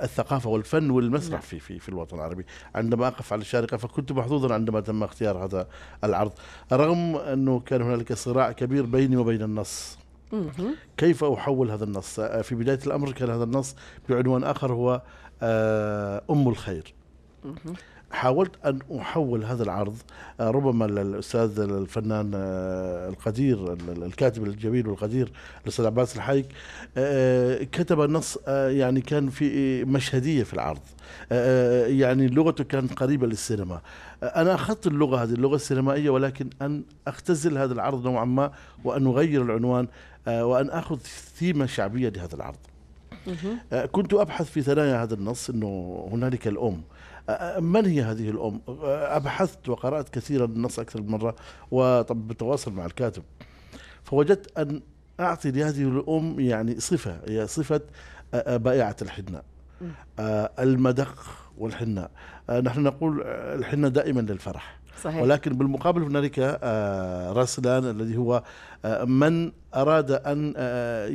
الثقافة والفن والمسرح نعم. في في في الوطن العربي عندما أقف على الشارقة فكنت محظوظا عندما تم اختيار هذا العرض رغم أنه كان هنالك صراع كبير بيني وبين النص كيف أحول هذا النص آه، في بداية الأمر كان هذا النص بعنوان آخر هو أم الخير حاولت أن أحول هذا العرض آه، ربما الأستاذ الفنان آه، القدير الكاتب الجميل والقدير الأستاذ عباس الحايك آه، كتب نص يعني كان في مشهدية في العرض يعني لغته كانت قريبة للسينما أنا أخذت اللغة هذه اللغة السينمائية ولكن أن أختزل هذا العرض نوعا ما وأن أغير العنوان وأن أخذ ثيمة شعبية لهذا العرض كنت أبحث في ثنايا هذا النص أنه هنالك الأم من هي هذه الأم أبحثت وقرأت كثيرا النص أكثر من مرة وطب بالتواصل مع الكاتب فوجدت أن أعطي لهذه الأم يعني صفة هي صفة آه، آه، بائعة الحنة آه، المدق والحنة نحن نقول الحنة دائما للفرح صحيح. ولكن بالمقابل هنالك راسلان الذي هو من اراد ان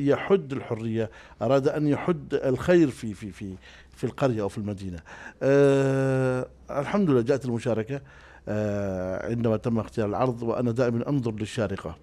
يحد الحريه، اراد ان يحد الخير في في في في القرية أو في المدينة أه الحمد لله جاءت المشاركة أه عندما تم اختيار العرض وأنا دائما أنظر للشارقة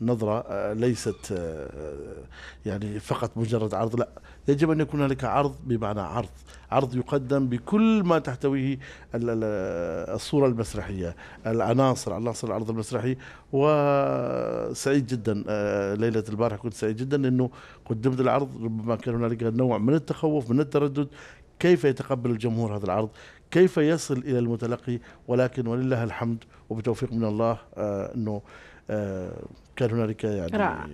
نظرة أه، ليست أه، يعني فقط مجرد عرض لا يجب أن يكون هناك عرض بمعنى عرض عرض يقدم بكل ما تحتويه الصورة المسرحية العناصر عناصر العرض المسرحي وسعيد جدا آه، ليلة البارحة كنت سعيد جدا أنه قدمت العرض ربما كان هنالك نوع من التخوف من التردد كيف يتقبل الجمهور هذا العرض كيف يصل إلى المتلقي ولكن ولله الحمد وبتوفيق من الله آه، أنه كان هنالك يعني رائع.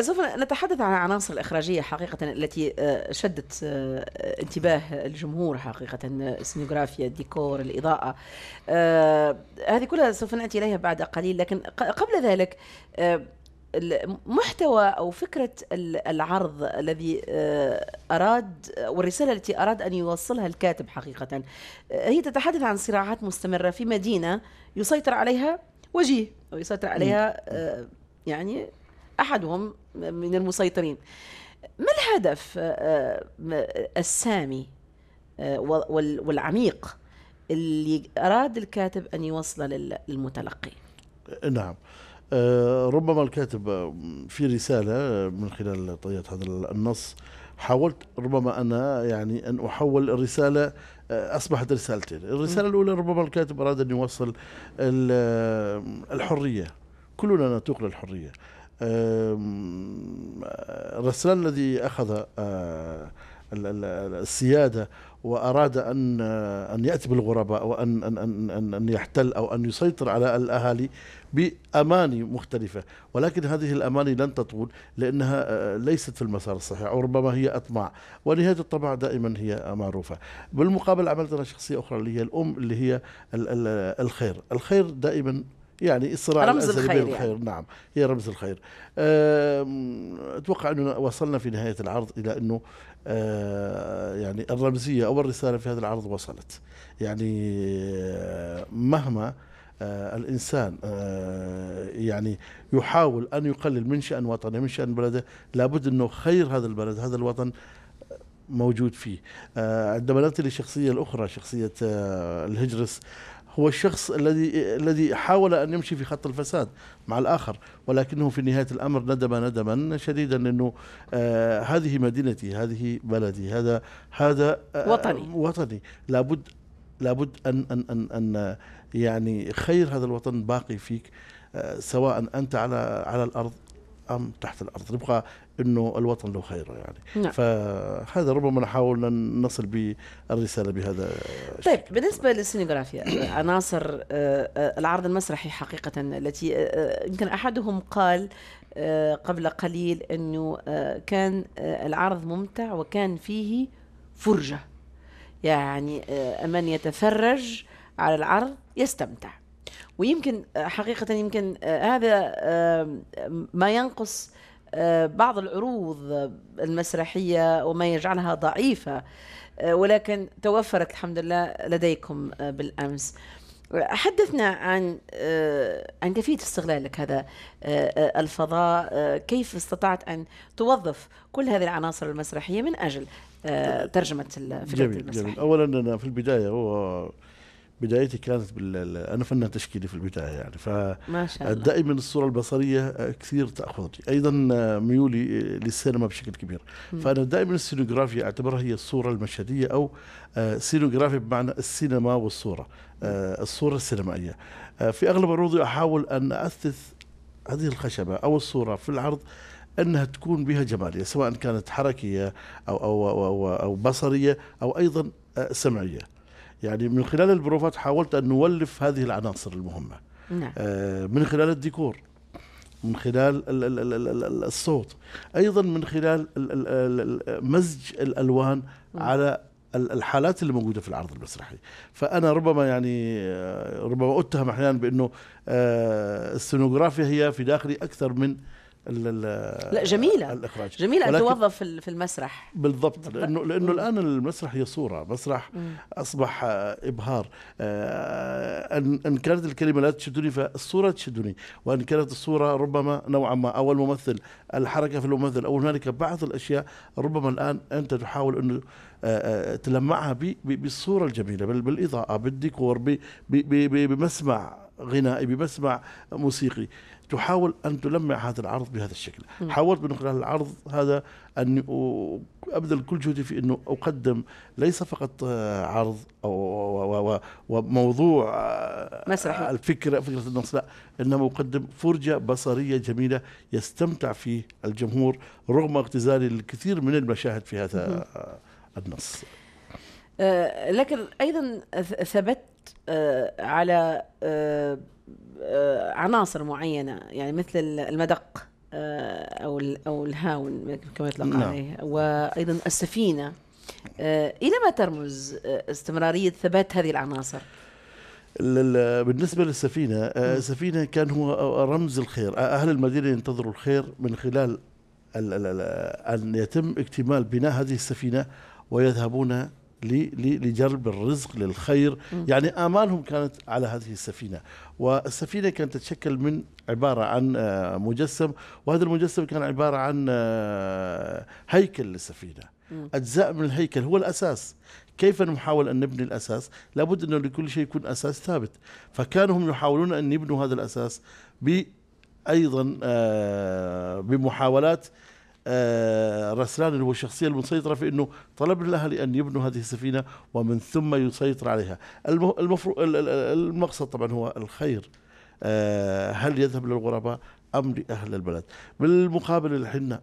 سوف نتحدث عن العناصر الإخراجية حقيقة التي آه، شدت آه، انتباه الجمهور حقيقة آه، السينوغرافيا الديكور الإضاءة هذه كلها سوف نأتي إليها بعد قليل لكن قبل ذلك محتوى او فكره العرض الذي اراد والرساله التي اراد ان يوصلها الكاتب حقيقه هي تتحدث عن صراعات مستمره في مدينه يسيطر عليها وجيه أو يسيطر عليها آه، يعني أحدهم من المسيطرين ما الهدف آه، آه، السامي والعميق اللي أراد الكاتب أن يوصله للمتلقي نعم ربما الكاتب في رسالة من خلال طيات هذا النص حاولت ربما أنا يعني أن أحول الرسالة آه، اصبحت رسالتين، الرساله الاولى ربما الكاتب اراد ان يوصل آه، الحريه، كلنا نتوق للحريه. آه، الرسالة الذي اخذ السياده واراد ان ان ياتي بالغرباء وان ان ان ان, يحتل او ان يسيطر على الاهالي باماني مختلفه، ولكن هذه الاماني لن تطول لانها آه، ليست في المسار الصحيح او ربما هي اطماع، ونهايه الطمع دائما هي معروفه. بالمقابل عملت انا شخصيه اخرى اللي هي الام اللي هي الخير، الخير دائما يعني الصراع رمز الخير, الخير يعني. نعم هي رمز الخير اتوقع انه وصلنا في نهايه العرض الى انه آه، يعني الرمزيه او الرساله في هذا العرض وصلت يعني آه، مهما آه، الانسان يعني يحاول ان يقلل من شان وطنه من شان بلده لابد انه خير هذا البلد هذا الوطن موجود فيه عندما ننتقل للشخصيه الاخرى شخصيه الهجرس هو الشخص الذي الذي حاول ان يمشي في خط الفساد مع الاخر ولكنه في نهايه الامر ندم ندما شديدا لانه آه هذه مدينتي هذه بلدي هذا هذا آه وطني وطني لابد لابد ان ان ان, أن يعني خير هذا الوطن باقي فيك آه سواء انت على على الارض ام تحت الارض نبغى انه الوطن له خير يعني نعم. فهذا ربما نحاول ان نصل بالرساله بهذا طيب بالنسبه للسينيغرافيا عناصر آه، آه، العرض المسرحي حقيقه التي آه، يمكن احدهم قال قبل قليل انه كان العرض ممتع وكان فيه فرجه يعني من يتفرج على العرض يستمتع ويمكن آه، حقيقة يمكن آه، هذا آه، ما ينقص بعض العروض المسرحية وما يجعلها ضعيفة ولكن توفرت الحمد لله لديكم بالأمس حدثنا عن عن كيفية استغلالك هذا الفضاء كيف استطعت أن توظف كل هذه العناصر المسرحية من أجل ترجمة الفكرة جميل المسرحية جميل. أولا أنا في البداية هو بدايتي كانت بال... انا فنان تشكيلي في البدايه يعني ف دائما الصوره البصريه آه، كثير تاخذني ايضا آه، ميولي آه، للسينما بشكل كبير فانا دائما السينوغرافيا اعتبرها هي الصوره المشهديه او سينوغرافيا بمعنى السينما والصوره الصوره السينمائيه في اغلب عروضي احاول ان اثث هذه الخشبه او الصوره في العرض انها تكون بها جماليه سواء كانت حركيه او او, أو, أو بصريه او ايضا سمعيه يعني من خلال البروفات حاولت أن نولف هذه العناصر المهمة نعم. آه، من خلال الديكور من خلال الصوت أيضا من خلال مزج الألوان نعم. على الحالات اللي موجودة في العرض المسرحي فأنا ربما يعني آه، ربما أتهم أحيانا بأنه آه، السينوغرافيا هي في داخلي أكثر من لا جميله الاخراج جميله ان توظف في المسرح بالضبط لانه لانه الان المسرح هي صوره مسرح مم. اصبح آه، ابهار آه، ان ان كانت الكلمه لا تشدني فالصوره تشدني وان كانت الصوره ربما نوعا ما او الممثل الحركه في الممثل او هنالك بعض الاشياء ربما الان انت تحاول انه آه، تلمعها بالصوره الجميله بالاضاءه بالديكور بمسمع غنائي بمسمع موسيقي تحاول أن تلمع هذا العرض بهذا الشكل حاولت من خلال العرض هذا أن أبذل كل جهدي في أنه أقدم ليس فقط آه، عرض أو وموضوع آه، مسرحي الفكرة فكرة النص لا إنما أقدم فرجة بصرية جميلة يستمتع فيه الجمهور رغم اغتزالي الكثير من المشاهد في هذا النص آه، لكن أيضا ثبت على آه، عناصر معينه يعني مثل المدق آه، او او الهاون كما يطلق نعم. عليه وايضا السفينه آه، الى ما ترمز استمراريه ثبات هذه العناصر؟ بالنسبه للسفينه نعم. السفينه كان هو رمز الخير اهل المدينه ينتظروا الخير من خلال ان يتم اكتمال بناء هذه السفينه ويذهبون لجلب الرزق للخير م. يعني آمالهم كانت على هذه السفينة والسفينة كانت تتشكل من عبارة عن آه، مجسم وهذا المجسم كان عبارة عن آه، هيكل للسفينة م. أجزاء من الهيكل هو الأساس كيف نحاول أن نبني الأساس لابد أنه لكل شيء يكون أساس ثابت فكانوا هم يحاولون أن يبنوا هذا الأساس أيضا آه، بمحاولات آه، رسلان اللي هو الشخصية المسيطرة في أنه طلب الأهلي أن يبنوا هذه السفينة ومن ثم يسيطر عليها المقصد طبعا هو الخير آه، هل يذهب للغرباء أم لأهل البلد بالمقابل الحنة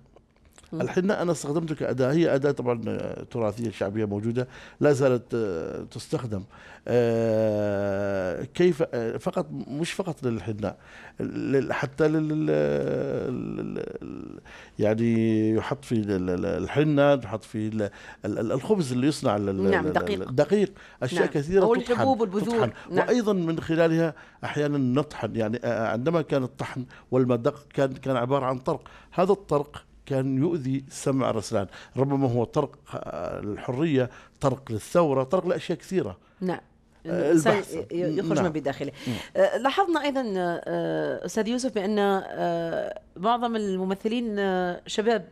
الحناء أنا استخدمته كأداة هي أداة طبعا آه، تراثية شعبية موجودة لا زالت آه، تستخدم آه، كيف فقط مش فقط للحناء حتى لل يعني يحط في الحنة يحط في الخبز اللي يصنع نعم دقيق دقيق أشياء نعم. كثيرة أو تطحن الحبوب والبذور نعم. وأيضا من خلالها أحيانا نطحن يعني عندما كان الطحن والمدق كان كان عبارة عن طرق هذا الطرق كان يؤذي سمع رسلان ربما هو طرق آه، الحرية طرق للثورة طرق لأشياء كثيرة نعم آه، يخرج من نعم. بداخله نعم. آه، لاحظنا ايضا استاذ يوسف بان معظم الممثلين شباب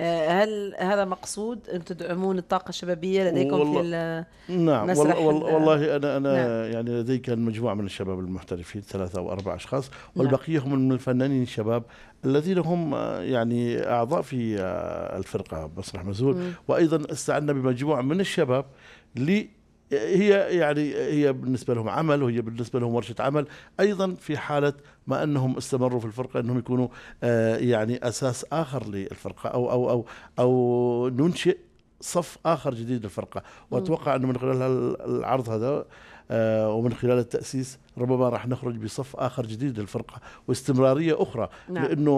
آه، هل هذا مقصود ان تدعمون الطاقه الشبابيه لديكم والله في نعم والله, والله, والله انا انا نعم. يعني لدي كان مجموعه من الشباب المحترفين ثلاثه او اربع اشخاص نعم. والبقيه هم من الفنانين الشباب الذين هم آه، يعني اعضاء في آه، الفرقه مسرح مزول وايضا استعنا بمجموعه من الشباب هي يعني هي بالنسبة لهم عمل وهي بالنسبة لهم ورشة عمل أيضا في حالة ما أنهم استمروا في الفرقة أنهم يكونوا آه، يعني أساس آخر للفرقة أو أو أو أو ننشئ صف آخر جديد للفرقة وأتوقع أنه من خلال العرض هذا آه، ومن خلال التأسيس ربما راح نخرج بصف آخر جديد للفرقة واستمرارية أخرى نعم. لأنه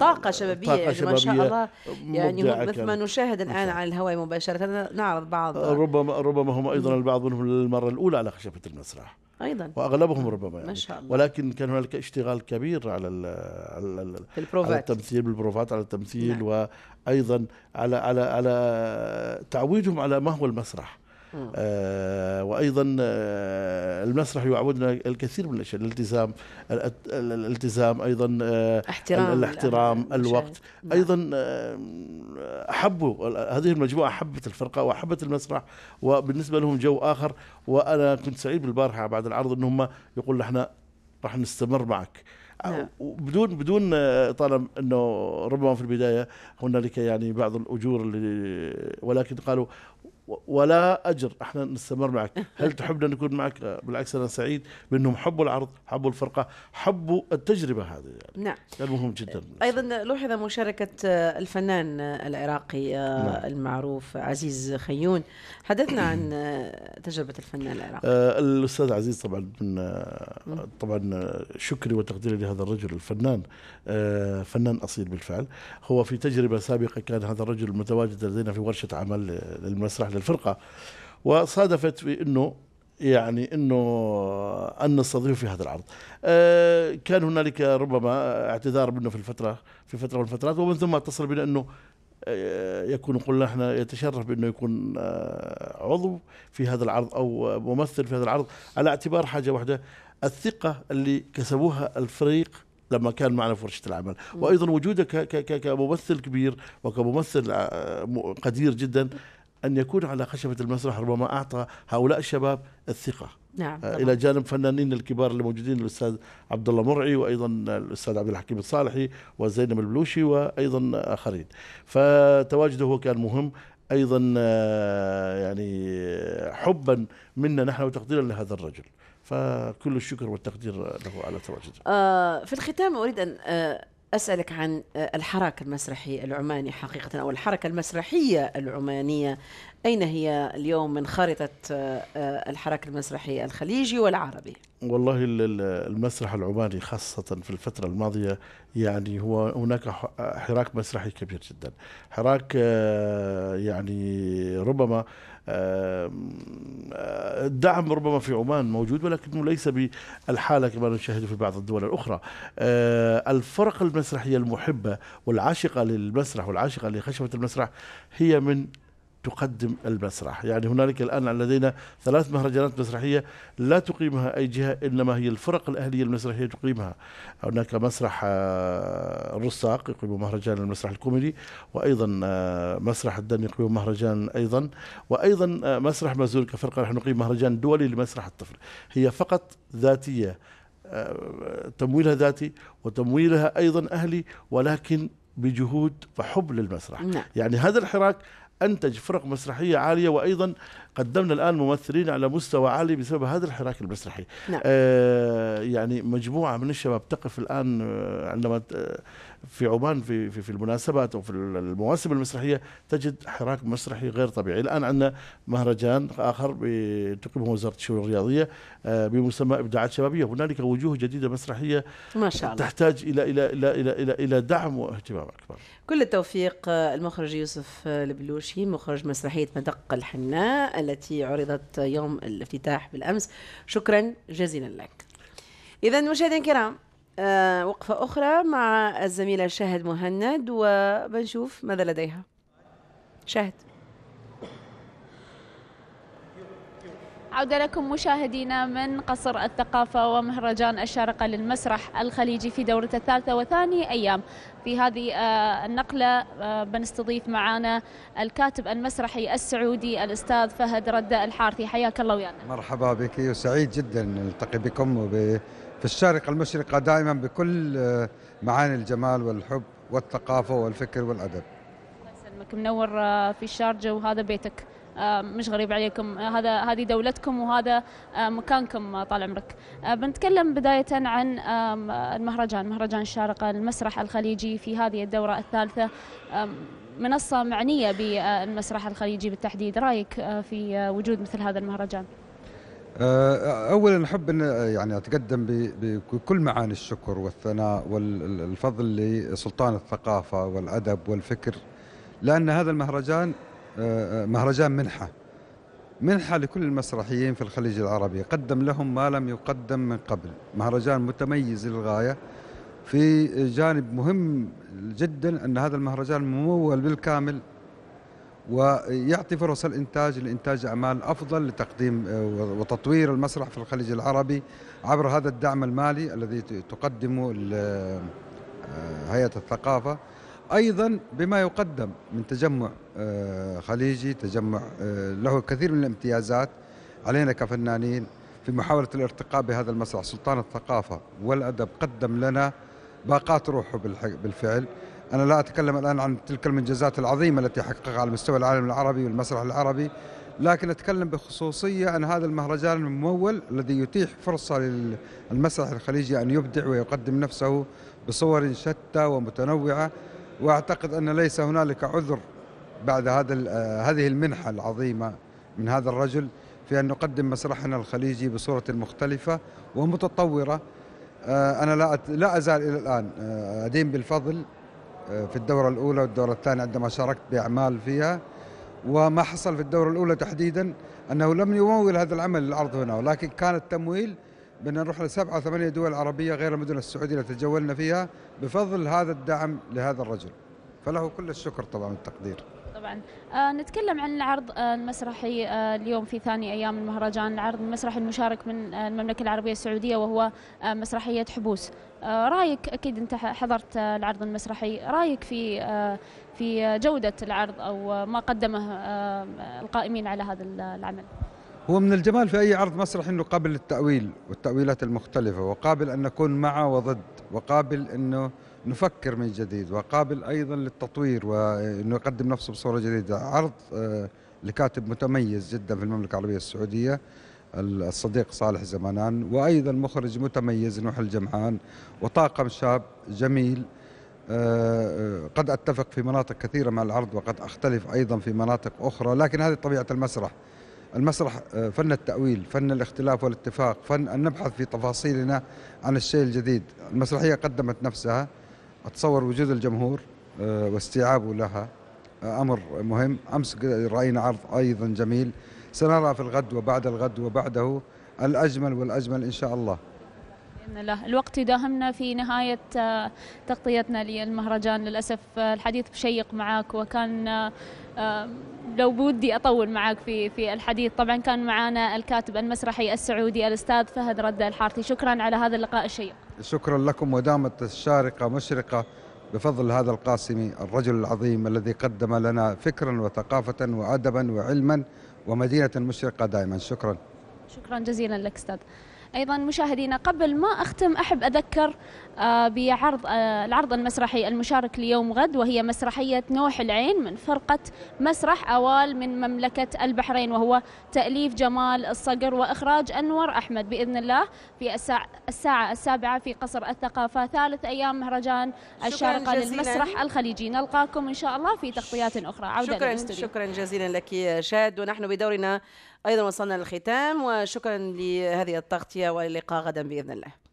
طاقة شبابية, طاقة شبابية ما شاء الله يعني مثل ما نشاهد الآن نعم. على الهواء مباشرة نعرض بعض ربما ربما هم أيضا البعض منهم للمرة الأولى على خشبة المسرح ايضا واغلبهم ربما يعني ما شاء الله. ولكن كان هناك اشتغال كبير على على, البروفات. على التمثيل بالبروفات على التمثيل نعم. وايضا على على على تعويدهم على ما هو المسرح آه، وايضا آه، المسرح يعودنا الكثير من الاشياء الالتزام الالتزام ايضا احترام آه، الاحترام الوقت نعم. ايضا احبوا هذه المجموعه احبت الفرقه واحبت المسرح وبالنسبه لهم جو اخر وانا كنت سعيد بالبارحه بعد العرض ان هم يقول احنا راح نستمر معك نعم. بدون بدون طالما انه ربما في البدايه هنالك يعني بعض الاجور اللي ولكن قالوا ولا اجر احنا نستمر معك هل تحبنا نكون معك بالعكس انا سعيد بانهم حبوا العرض حبوا الفرقه حبوا التجربه هذه يعني. نعم كان مهم جدا ايضا لوحظ مشاركه الفنان العراقي آه، نعم. المعروف عزيز خيون حدثنا عن تجربه الفنان العراقي آه الاستاذ عزيز طبعا من آه، طبعا شكري وتقديري لهذا الرجل الفنان آه فنان اصيل بالفعل هو في تجربه سابقه كان هذا الرجل متواجد لدينا في ورشه عمل للمسرح للفرقه وصادفت بانه يعني انه ان نستضيفه في هذا العرض. أه كان هنالك ربما اعتذار منه في الفتره في فتره من الفترات ومن ثم اتصل بنا انه آه، يكون قلنا احنا يتشرف بانه يكون آه، عضو في هذا العرض او ممثل في هذا العرض على اعتبار حاجه واحده الثقه اللي كسبوها الفريق لما كان معنا في ورشه العمل وايضا وجودك كممثل كبير وكممثل آه، قدير جدا أن يكون على خشبة المسرح ربما أعطى هؤلاء الشباب الثقة نعم آه، طبعا. إلى جانب فنانين الكبار الموجودين الأستاذ عبد الله مرعي وأيضا الأستاذ عبد الحكيم الصالحي وزينب البلوشي وأيضا آخرين فتواجده هو كان مهم أيضا آه، يعني آه، حبا منا نحن وتقديرا لهذا الرجل فكل الشكر والتقدير له على تواجده آه في الختام أريد أن آه أسألك عن آه، الحراك المسرحي العماني حقيقة أو الحركة المسرحية العمانية أين هي اليوم من خارطة آه، آه، الحراك المسرحي الخليجي والعربي؟ والله المسرح العماني خاصة في الفترة الماضية يعني هو هناك حراك مسرحي كبير جدا حراك يعني ربما الدعم ربما في عمان موجود ولكنه ليس بالحالة كما نشاهده في بعض الدول الأخرى الفرق المسرحية المحبة والعاشقة للمسرح والعاشقة لخشبة المسرح هي من تقدم المسرح يعني هنالك الآن لدينا ثلاث مهرجانات مسرحية لا تقيمها أي جهة إنما هي الفرق الأهلية المسرحية تقيمها هناك مسرح آه، الرصاق يقيم مهرجان المسرح الكوميدي وأيضا آه، مسرح الدن يقيم مهرجان أيضا وأيضا آه، مسرح مازور كفرقة نحن نقيم مهرجان دولي لمسرح الطفل هي فقط ذاتية تمويلها ذاتي وتمويلها أيضا أهلي ولكن بجهود وحب للمسرح نعم. يعني هذا الحراك انتج فرق مسرحيه عاليه وايضا قدمنا الآن ممثلين على مستوى عالي بسبب هذا الحراك المسرحي نعم. آه يعني مجموعة من الشباب تقف الآن آه، عندما آه، في عمان في في, في المناسبات وفي المواسم المسرحيه تجد حراك مسرحي غير طبيعي، الان عندنا مهرجان اخر تقيمه وزاره الشؤون الرياضيه آه، بمسمى ابداعات شبابيه، هنالك وجوه جديده مسرحيه ما شاء الله تحتاج الى الى الى الى الى, إلى دعم واهتمام اكبر. كل التوفيق المخرج يوسف البلوشي مخرج مسرحيه مدق الحناء التي عرضت يوم الافتتاح بالأمس شكرا جزيلا لك إذا مشاهدينا الكرام آه وقفة أخرى مع الزميلة شاهد مهند وبنشوف ماذا لديها شاهد عودة لكم مشاهدينا من قصر الثقافة ومهرجان الشارقة للمسرح الخليجي في دورة الثالثة وثاني أيام في هذه آه، النقلة آه، بنستضيف معنا الكاتب المسرحي السعودي الأستاذ فهد ردة الحارثي حياك الله ويانا مرحبا بك وسعيد جدا نلتقي بكم في الشارقة المشرقة دائما بكل آه، معاني الجمال والحب والثقافة والفكر والأدب الله يسلمك منور في الشارجة وهذا بيتك آه، مش غريب عليكم آه، هذا هذه دولتكم وهذا آه، مكانكم طال عمرك بنتكلم بداية عن المهرجان مهرجان الشارقة المسرح الخليجي في هذه الدورة الثالثة منصة معنية بالمسرح الخليجي بالتحديد رأيك في وجود مثل هذا المهرجان؟ اولا احب ان يعني اتقدم بكل معاني الشكر والثناء والفضل لسلطان الثقافه والادب والفكر لان هذا المهرجان مهرجان منحة منحة لكل المسرحيين في الخليج العربي قدم لهم ما لم يقدم من قبل مهرجان متميز للغاية في جانب مهم جدا أن هذا المهرجان ممول بالكامل ويعطي فرص الإنتاج لإنتاج أعمال أفضل لتقديم آه، وتطوير المسرح في الخليج العربي عبر هذا الدعم المالي الذي تقدمه آه، هيئة الثقافة ايضا بما يقدم من تجمع آه، خليجي تجمع آه، له كثير من الامتيازات علينا كفنانين في محاوله الارتقاء بهذا المسرح سلطان الثقافه والادب قدم لنا باقات روحه بالفعل انا لا اتكلم الان عن تلك المنجزات العظيمه التي حققها على مستوى العالم العربي والمسرح العربي لكن اتكلم بخصوصيه عن هذا المهرجان الممول الذي يتيح فرصه للمسرح الخليجي ان يبدع ويقدم نفسه بصور شتى ومتنوعه واعتقد ان ليس هنالك عذر بعد هذا آه، هذه المنحه العظيمه من هذا الرجل في ان نقدم مسرحنا الخليجي بصوره مختلفه ومتطوره آه، انا لا لا ازال الى الان آه، ادين بالفضل في الدوره الاولى والدوره الثانيه عندما شاركت باعمال فيها وما حصل في الدوره الاولى تحديدا انه لم يمول هذا العمل للعرض هنا ولكن كان التمويل بدنا نروح لسبعة ثمانية دول عربية غير المدن السعودية التي تجولنا فيها بفضل هذا الدعم لهذا الرجل فله كل الشكر طبعا والتقدير طبعا آه نتكلم عن العرض آه المسرحي آه اليوم في ثاني ايام المهرجان العرض المسرحي المشارك من آه، المملكه العربيه السعوديه وهو آه، مسرحيه حبوس آه، رايك اكيد انت حضرت العرض المسرحي رايك في في جوده العرض او ما قدمه القائمين على هذا العمل هو من الجمال في أي عرض مسرحي أنه قابل للتأويل والتأويلات المختلفة وقابل أن نكون مع وضد وقابل أنه نفكر من جديد وقابل أيضا للتطوير وأنه يقدم نفسه بصورة جديدة عرض آه، لكاتب متميز جدا في المملكة العربية السعودية الصديق صالح زمانان وأيضا مخرج متميز نوح الجمعان وطاقم شاب جميل آه، آه، قد أتفق في مناطق كثيرة مع العرض وقد أختلف أيضا في مناطق أخرى لكن هذه طبيعة المسرح المسرح آه، فن التأويل فن الاختلاف والاتفاق فن أن نبحث في تفاصيلنا عن الشيء الجديد المسرحية قدمت نفسها أتصور وجود الجمهور آه، واستيعابه لها آه، أمر مهم أمس رأينا عرض أيضا جميل سنرى في الغد وبعد الغد وبعده الأجمل والأجمل إن شاء الله باذن الله، الوقت يداهمنا في نهايه آه، تغطيتنا للمهرجان للاسف آه، الحديث شيق معك وكان آه، لو بودي اطول معك في في الحديث، طبعا كان معنا الكاتب المسرحي السعودي الاستاذ فهد رد الحارثي، شكرا على هذا اللقاء الشيق. شكرا لكم ودامت الشارقه مشرقه بفضل هذا القاسمي الرجل العظيم الذي قدم لنا فكرا وثقافه وادبا وعلما ومدينه مشرقه دائما، شكرا. شكرا جزيلا لك استاذ. أيضا مشاهدينا قبل ما أختم أحب أذكر آه، بعرض آه، العرض المسرحي المشارك ليوم غد وهي مسرحية نوح العين من فرقة مسرح أوال من مملكة البحرين وهو تأليف جمال الصقر وإخراج أنور أحمد بإذن الله في الساعة السابعة في قصر الثقافة ثالث أيام مهرجان الشارقة للمسرح الخليجي نلقاكم إن شاء الله في تغطيات أخرى عودة شكرا, شكرا جزيلا لك شاد ونحن بدورنا أيضا وصلنا للختام وشكرا لهذه التغطية واللقاء غدا بإذن الله